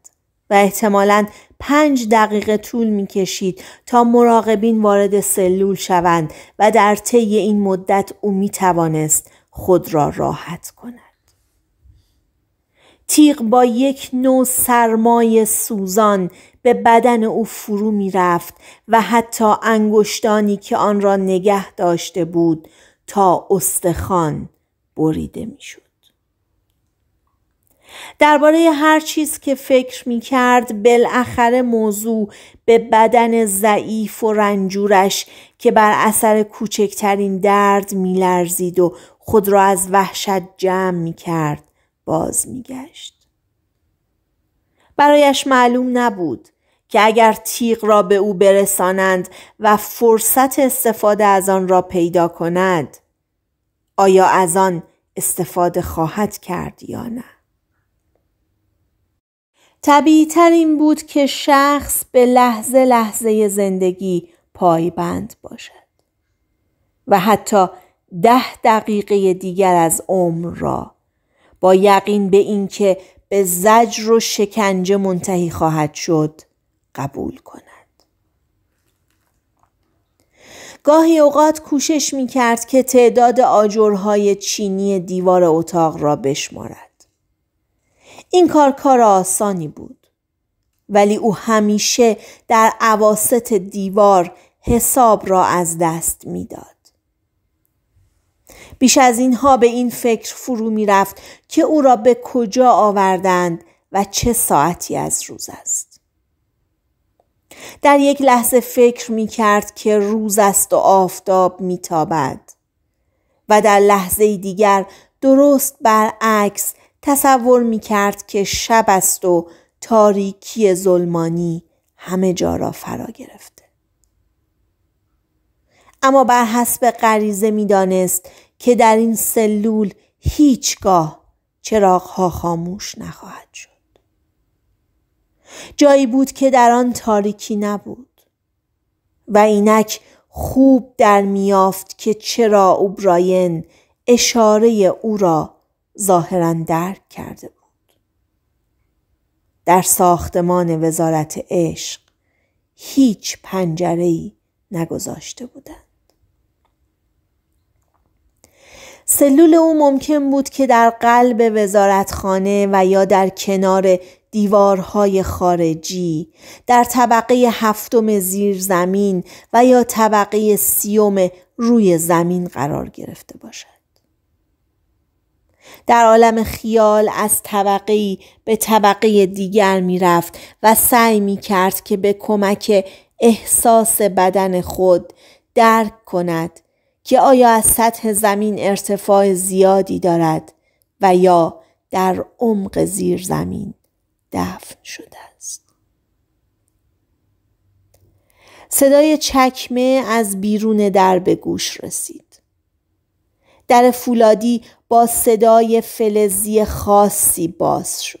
و احتمالا پنج دقیقه طول می کشید تا مراقبین وارد سلول شوند و در طی این مدت او می توانست خود را راحت کند. تیغ با یک نوع سرمای سوزان به بدن او فرو می رفت و حتی انگشتانی که آن را نگه داشته بود تا استخوان بریده میشد درباره هر چیز که فکر می کرد بالاخره موضوع به بدن ضعیف و رنجورش که بر اثر کوچکترین درد میلرزید و خود را از وحشت جمع می کرد باز می گشت. برایش معلوم نبود که اگر تیغ را به او برسانند و فرصت استفاده از آن را پیدا کند آیا از آن استفاده خواهد کرد یا نه طبیعی تر این بود که شخص به لحظه لحظه زندگی پایبند باشد و حتی ده دقیقه دیگر از عمر را با یقین به اینکه به زجر و شکنجه منتهی خواهد شد قبول کند. گاهی اوقات کوشش می کرد که تعداد آجرهای چینی دیوار اتاق را بشمارد. این کار کار آسانی بود. ولی او همیشه در عواست دیوار حساب را از دست داد بیش از اینها به این فکر فرو می رفت که او را به کجا آوردند و چه ساعتی از روز است. در یک لحظه فکر می کرد که روز است و آفتاب می و در لحظه دیگر درست برعکس تصور می کرد که شب است و تاریکی ظلمانی همه جا را فرا گرفته. اما بر حسب غریزه دانست که در این سلول هیچگاه ها خاموش نخواهد شد. جایی بود که در آن تاریکی نبود و اینک خوب در میافت که چرا براین اشاره او را ظاهرا درک کرده بود در ساختمان وزارت عشق هیچ پنجره‌ای نگذاشته بودند سلول او ممکن بود که در قلب وزارتخانه و یا در کنار دیوارهای خارجی در طبقه هفتم زیر زمین و یا طبقه سیوم روی زمین قرار گرفته باشد در عالم خیال از طبقه به طبقه دیگر می رفت و سعی می کرد که به کمک احساس بدن خود درک کند که آیا از سطح زمین ارتفاع زیادی دارد و یا در عمق زیر زمین دفن شده است صدای چکمه از بیرون در به گوش رسید در فولادی با صدای فلزی خاصی باز شد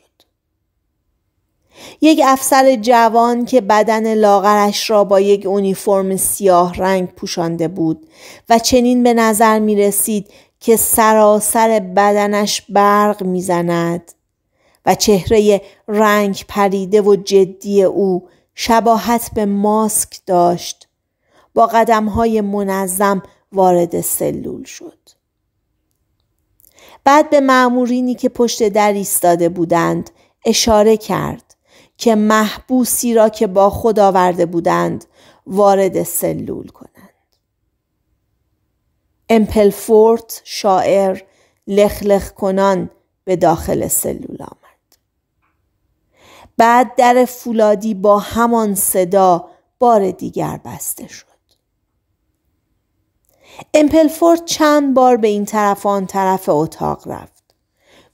یک افسر جوان که بدن لاغرش را با یک اونیفرم سیاه رنگ پوشانده بود و چنین به نظر می رسید که سراسر بدنش برق زند و چهره رنگ پریده و جدی او شباهت به ماسک داشت با قدم های منظم وارد سلول شد. بعد به معمورینی که پشت در ایستاده بودند اشاره کرد که محبوسی را که با خود آورده بودند وارد سلول کنند. امپلفورت شاعر لخلخ کنان به داخل سلول آمد. بعد در فولادی با همان صدا بار دیگر بسته شد. امپلفورد چند بار به این طرف آن طرف اتاق رفت.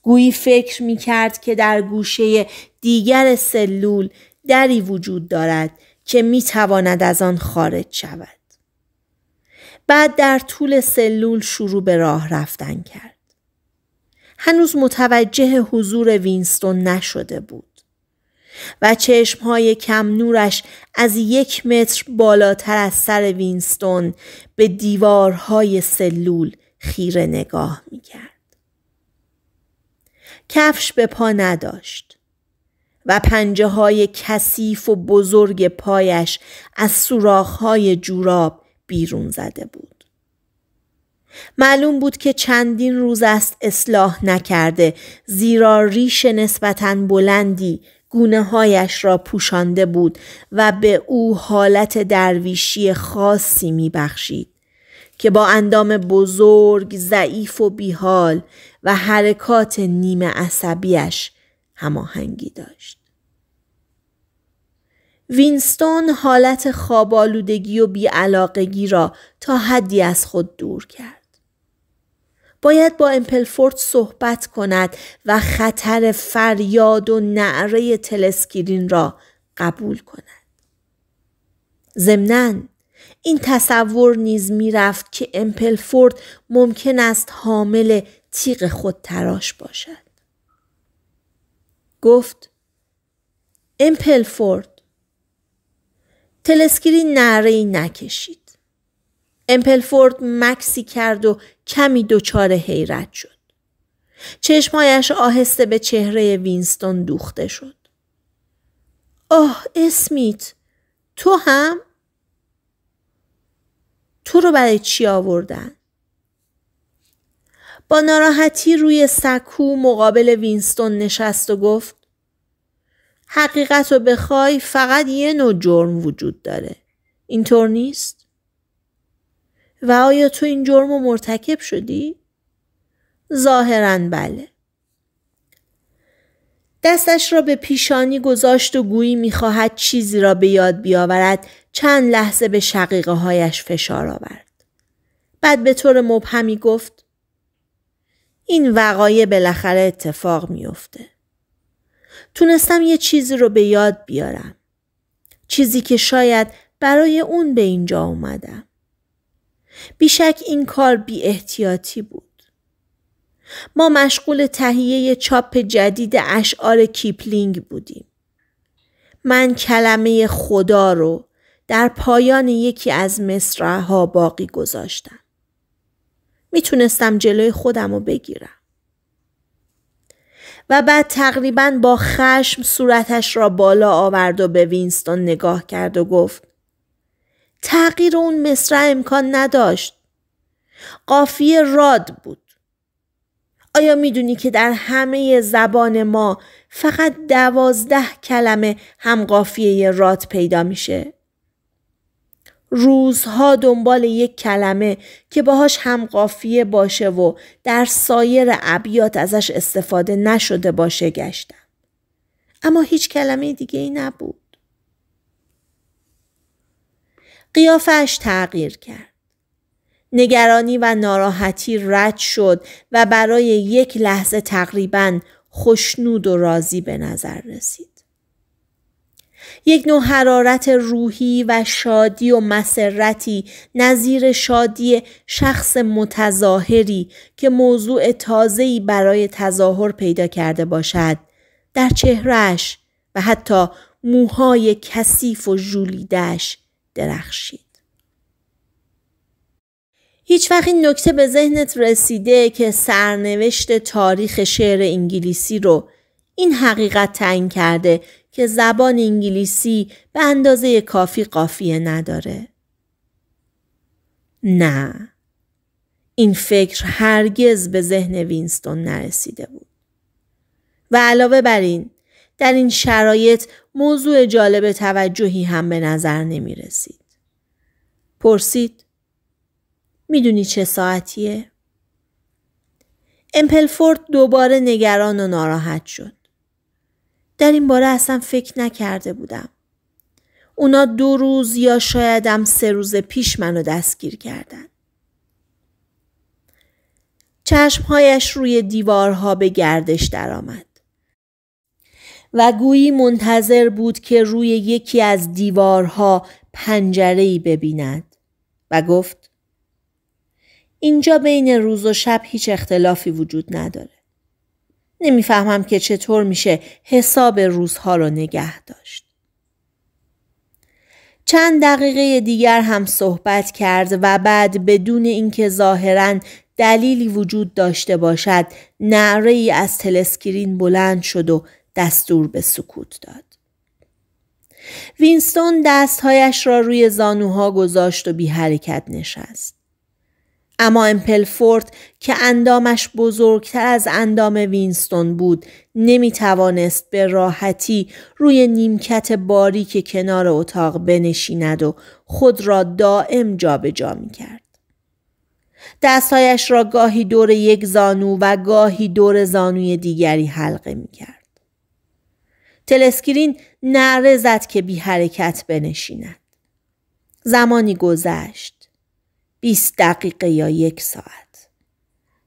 گویی فکر می کرد که در گوشه دیگر سلول دری وجود دارد که می تواند از آن خارج شود. بعد در طول سلول شروع به راه رفتن کرد. هنوز متوجه حضور وینستون نشده بود. و چشمهای کم نورش از یک متر بالاتر از سر وینستون به دیوارهای سلول خیره نگاه کرد. کفش به پا نداشت و پنجه های کثیف و بزرگ پایش از سوراخهای جوراب بیرون زده بود. معلوم بود که چندین روز است اصلاح نکرده زیرا ریش نسبتاً بلندی گونه هایش را پوشانده بود و به او حالت درویشی خاصی می بخشید. که با اندام بزرگ، ضعیف و بیحال و حرکات نیمه عصبیش هماهنگی داشت. وینستون حالت خوابالودگی و بیعلاقگی را تا حدی از خود دور کرد. باید با امپلفورد صحبت کند و خطر فریاد و نعره تلسکرین را قبول کند. ضمناً این تصور نیز رفت که امپلفورد ممکن است حامل تیغ خود تراش باشد. گفت امپلفورد تلسکرین نعره نکشید. امپلفورد مکسی کرد و کمی دچار حیرت شد. چشمایش آهسته به چهره وینستون دوخته شد. آه اسمیت تو هم؟ تو رو برای چی آوردن؟ با ناراحتی روی سکو مقابل وینستون نشست و گفت حقیقت رو بخوای فقط یه نوع جرم وجود داره. اینطور نیست؟ و آیا تو این جرم رو مرتکب شدی؟ ظاهرا بله. دستش را به پیشانی گذاشت و گویی میخواهد چیزی را به یاد بیاورد چند لحظه به شقیقه هایش فشار آورد. بعد به طور مبهمی گفت این وقایع بالاخره اتفاق میافته. تونستم یه چیزی رو به یاد بیارم. چیزی که شاید برای اون به اینجا اومدم. بیشک این کار بی احتیاطی بود. ما مشغول تهیه چاپ جدید اشعار کیپلینگ بودیم. من کلمه خدا رو در پایان یکی از مصره ها باقی گذاشتم. میتونستم جلوی خودم رو بگیرم. و بعد تقریبا با خشم صورتش را بالا آورد و به وینستون نگاه کرد و گفت تغییر اون مصرع امکان نداشت. قافیه راد بود. آیا میدونی که در همه زبان ما فقط دوازده کلمه هم قافیه راد پیدا میشه؟ روزها دنبال یک کلمه که باهاش هم قافیه باشه و در سایر ابیات ازش استفاده نشده باشه گشتم. اما هیچ کلمه دیگه ای نبود. قیافش تغییر کرد. نگرانی و ناراحتی رد شد و برای یک لحظه تقریبا خوشنود و راضی به نظر رسید. یک نوع حرارت روحی و شادی و مسرتی نظیر شادی شخص متظاهری که موضوع تازه‌ای برای تظاهر پیدا کرده باشد در چهرش و حتی موهای کثیف و ژولیدش درخشید. هیچ وقت این نکته به ذهنت رسیده که سرنوشت تاریخ شعر انگلیسی رو این حقیقت تعیین کرده که زبان انگلیسی به اندازه کافی قافیه نداره. نه. این فکر هرگز به ذهن وینستون نرسیده بود. و علاوه بر این در این شرایط موضوع جالب توجهی هم به نظر نمی رسید. پرسید میدونی چه ساعتیه؟ امپلفورد دوباره نگران و ناراحت شد. در این باره اصلا فکر نکرده بودم. اونا دو روز یا شایدم سه روز پیش منو دستگیر کردن. چشمهایش روی دیوارها به گردش درآمد. و گویی منتظر بود که روی یکی از دیوارها پنجرهی ببیند و گفت اینجا بین روز و شب هیچ اختلافی وجود نداره. نمیفهمم که چطور میشه حساب روزها رو نگه داشت. چند دقیقه دیگر هم صحبت کرد و بعد بدون اینکه ظاهرا دلیلی وجود داشته باشد نعره ای از تلسکرین بلند شد و دستور به سکوت داد. وینستون دستهایش را روی زانوها گذاشت و بی حرکت نشست. اما امپلفورد که اندامش بزرگتر از اندام وینستون بود نمی توانست به راحتی روی نیمکت باری که کنار اتاق بنشیند و خود را دائم جابجا جا می کرد. دستهایش را گاهی دور یک زانو و گاهی دور زانوی دیگری حلقه می کرد. تلسکرین نره زد که بی حرکت بنشیند. زمانی گذشت. 20 دقیقه یا یک ساعت.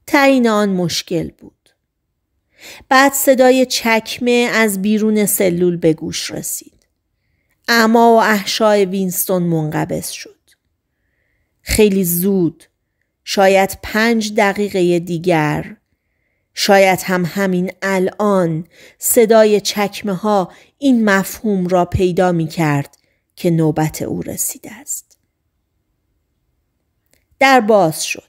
تعیین آن مشکل بود. بعد صدای چکمه از بیرون سلول به گوش رسید. اما و احشای وینستون منقبض شد. خیلی زود شاید پنج دقیقه دیگر شاید هم همین الان صدای چکمه ها این مفهوم را پیدا می کرد که نوبت او رسیده است. در باز شد.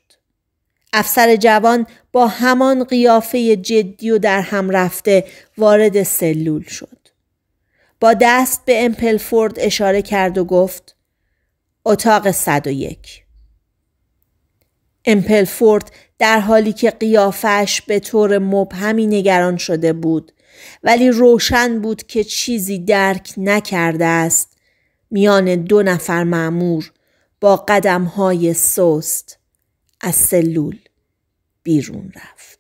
افسر جوان با همان قیافه جدی و در هم رفته وارد سلول شد. با دست به امپلفورد اشاره کرد و گفت اتاق 101. امپلفورد در حالی که قیافش به طور مبهمی نگران شده بود ولی روشن بود که چیزی درک نکرده است میان دو نفر معمور با قدم های سست از سلول بیرون رفت.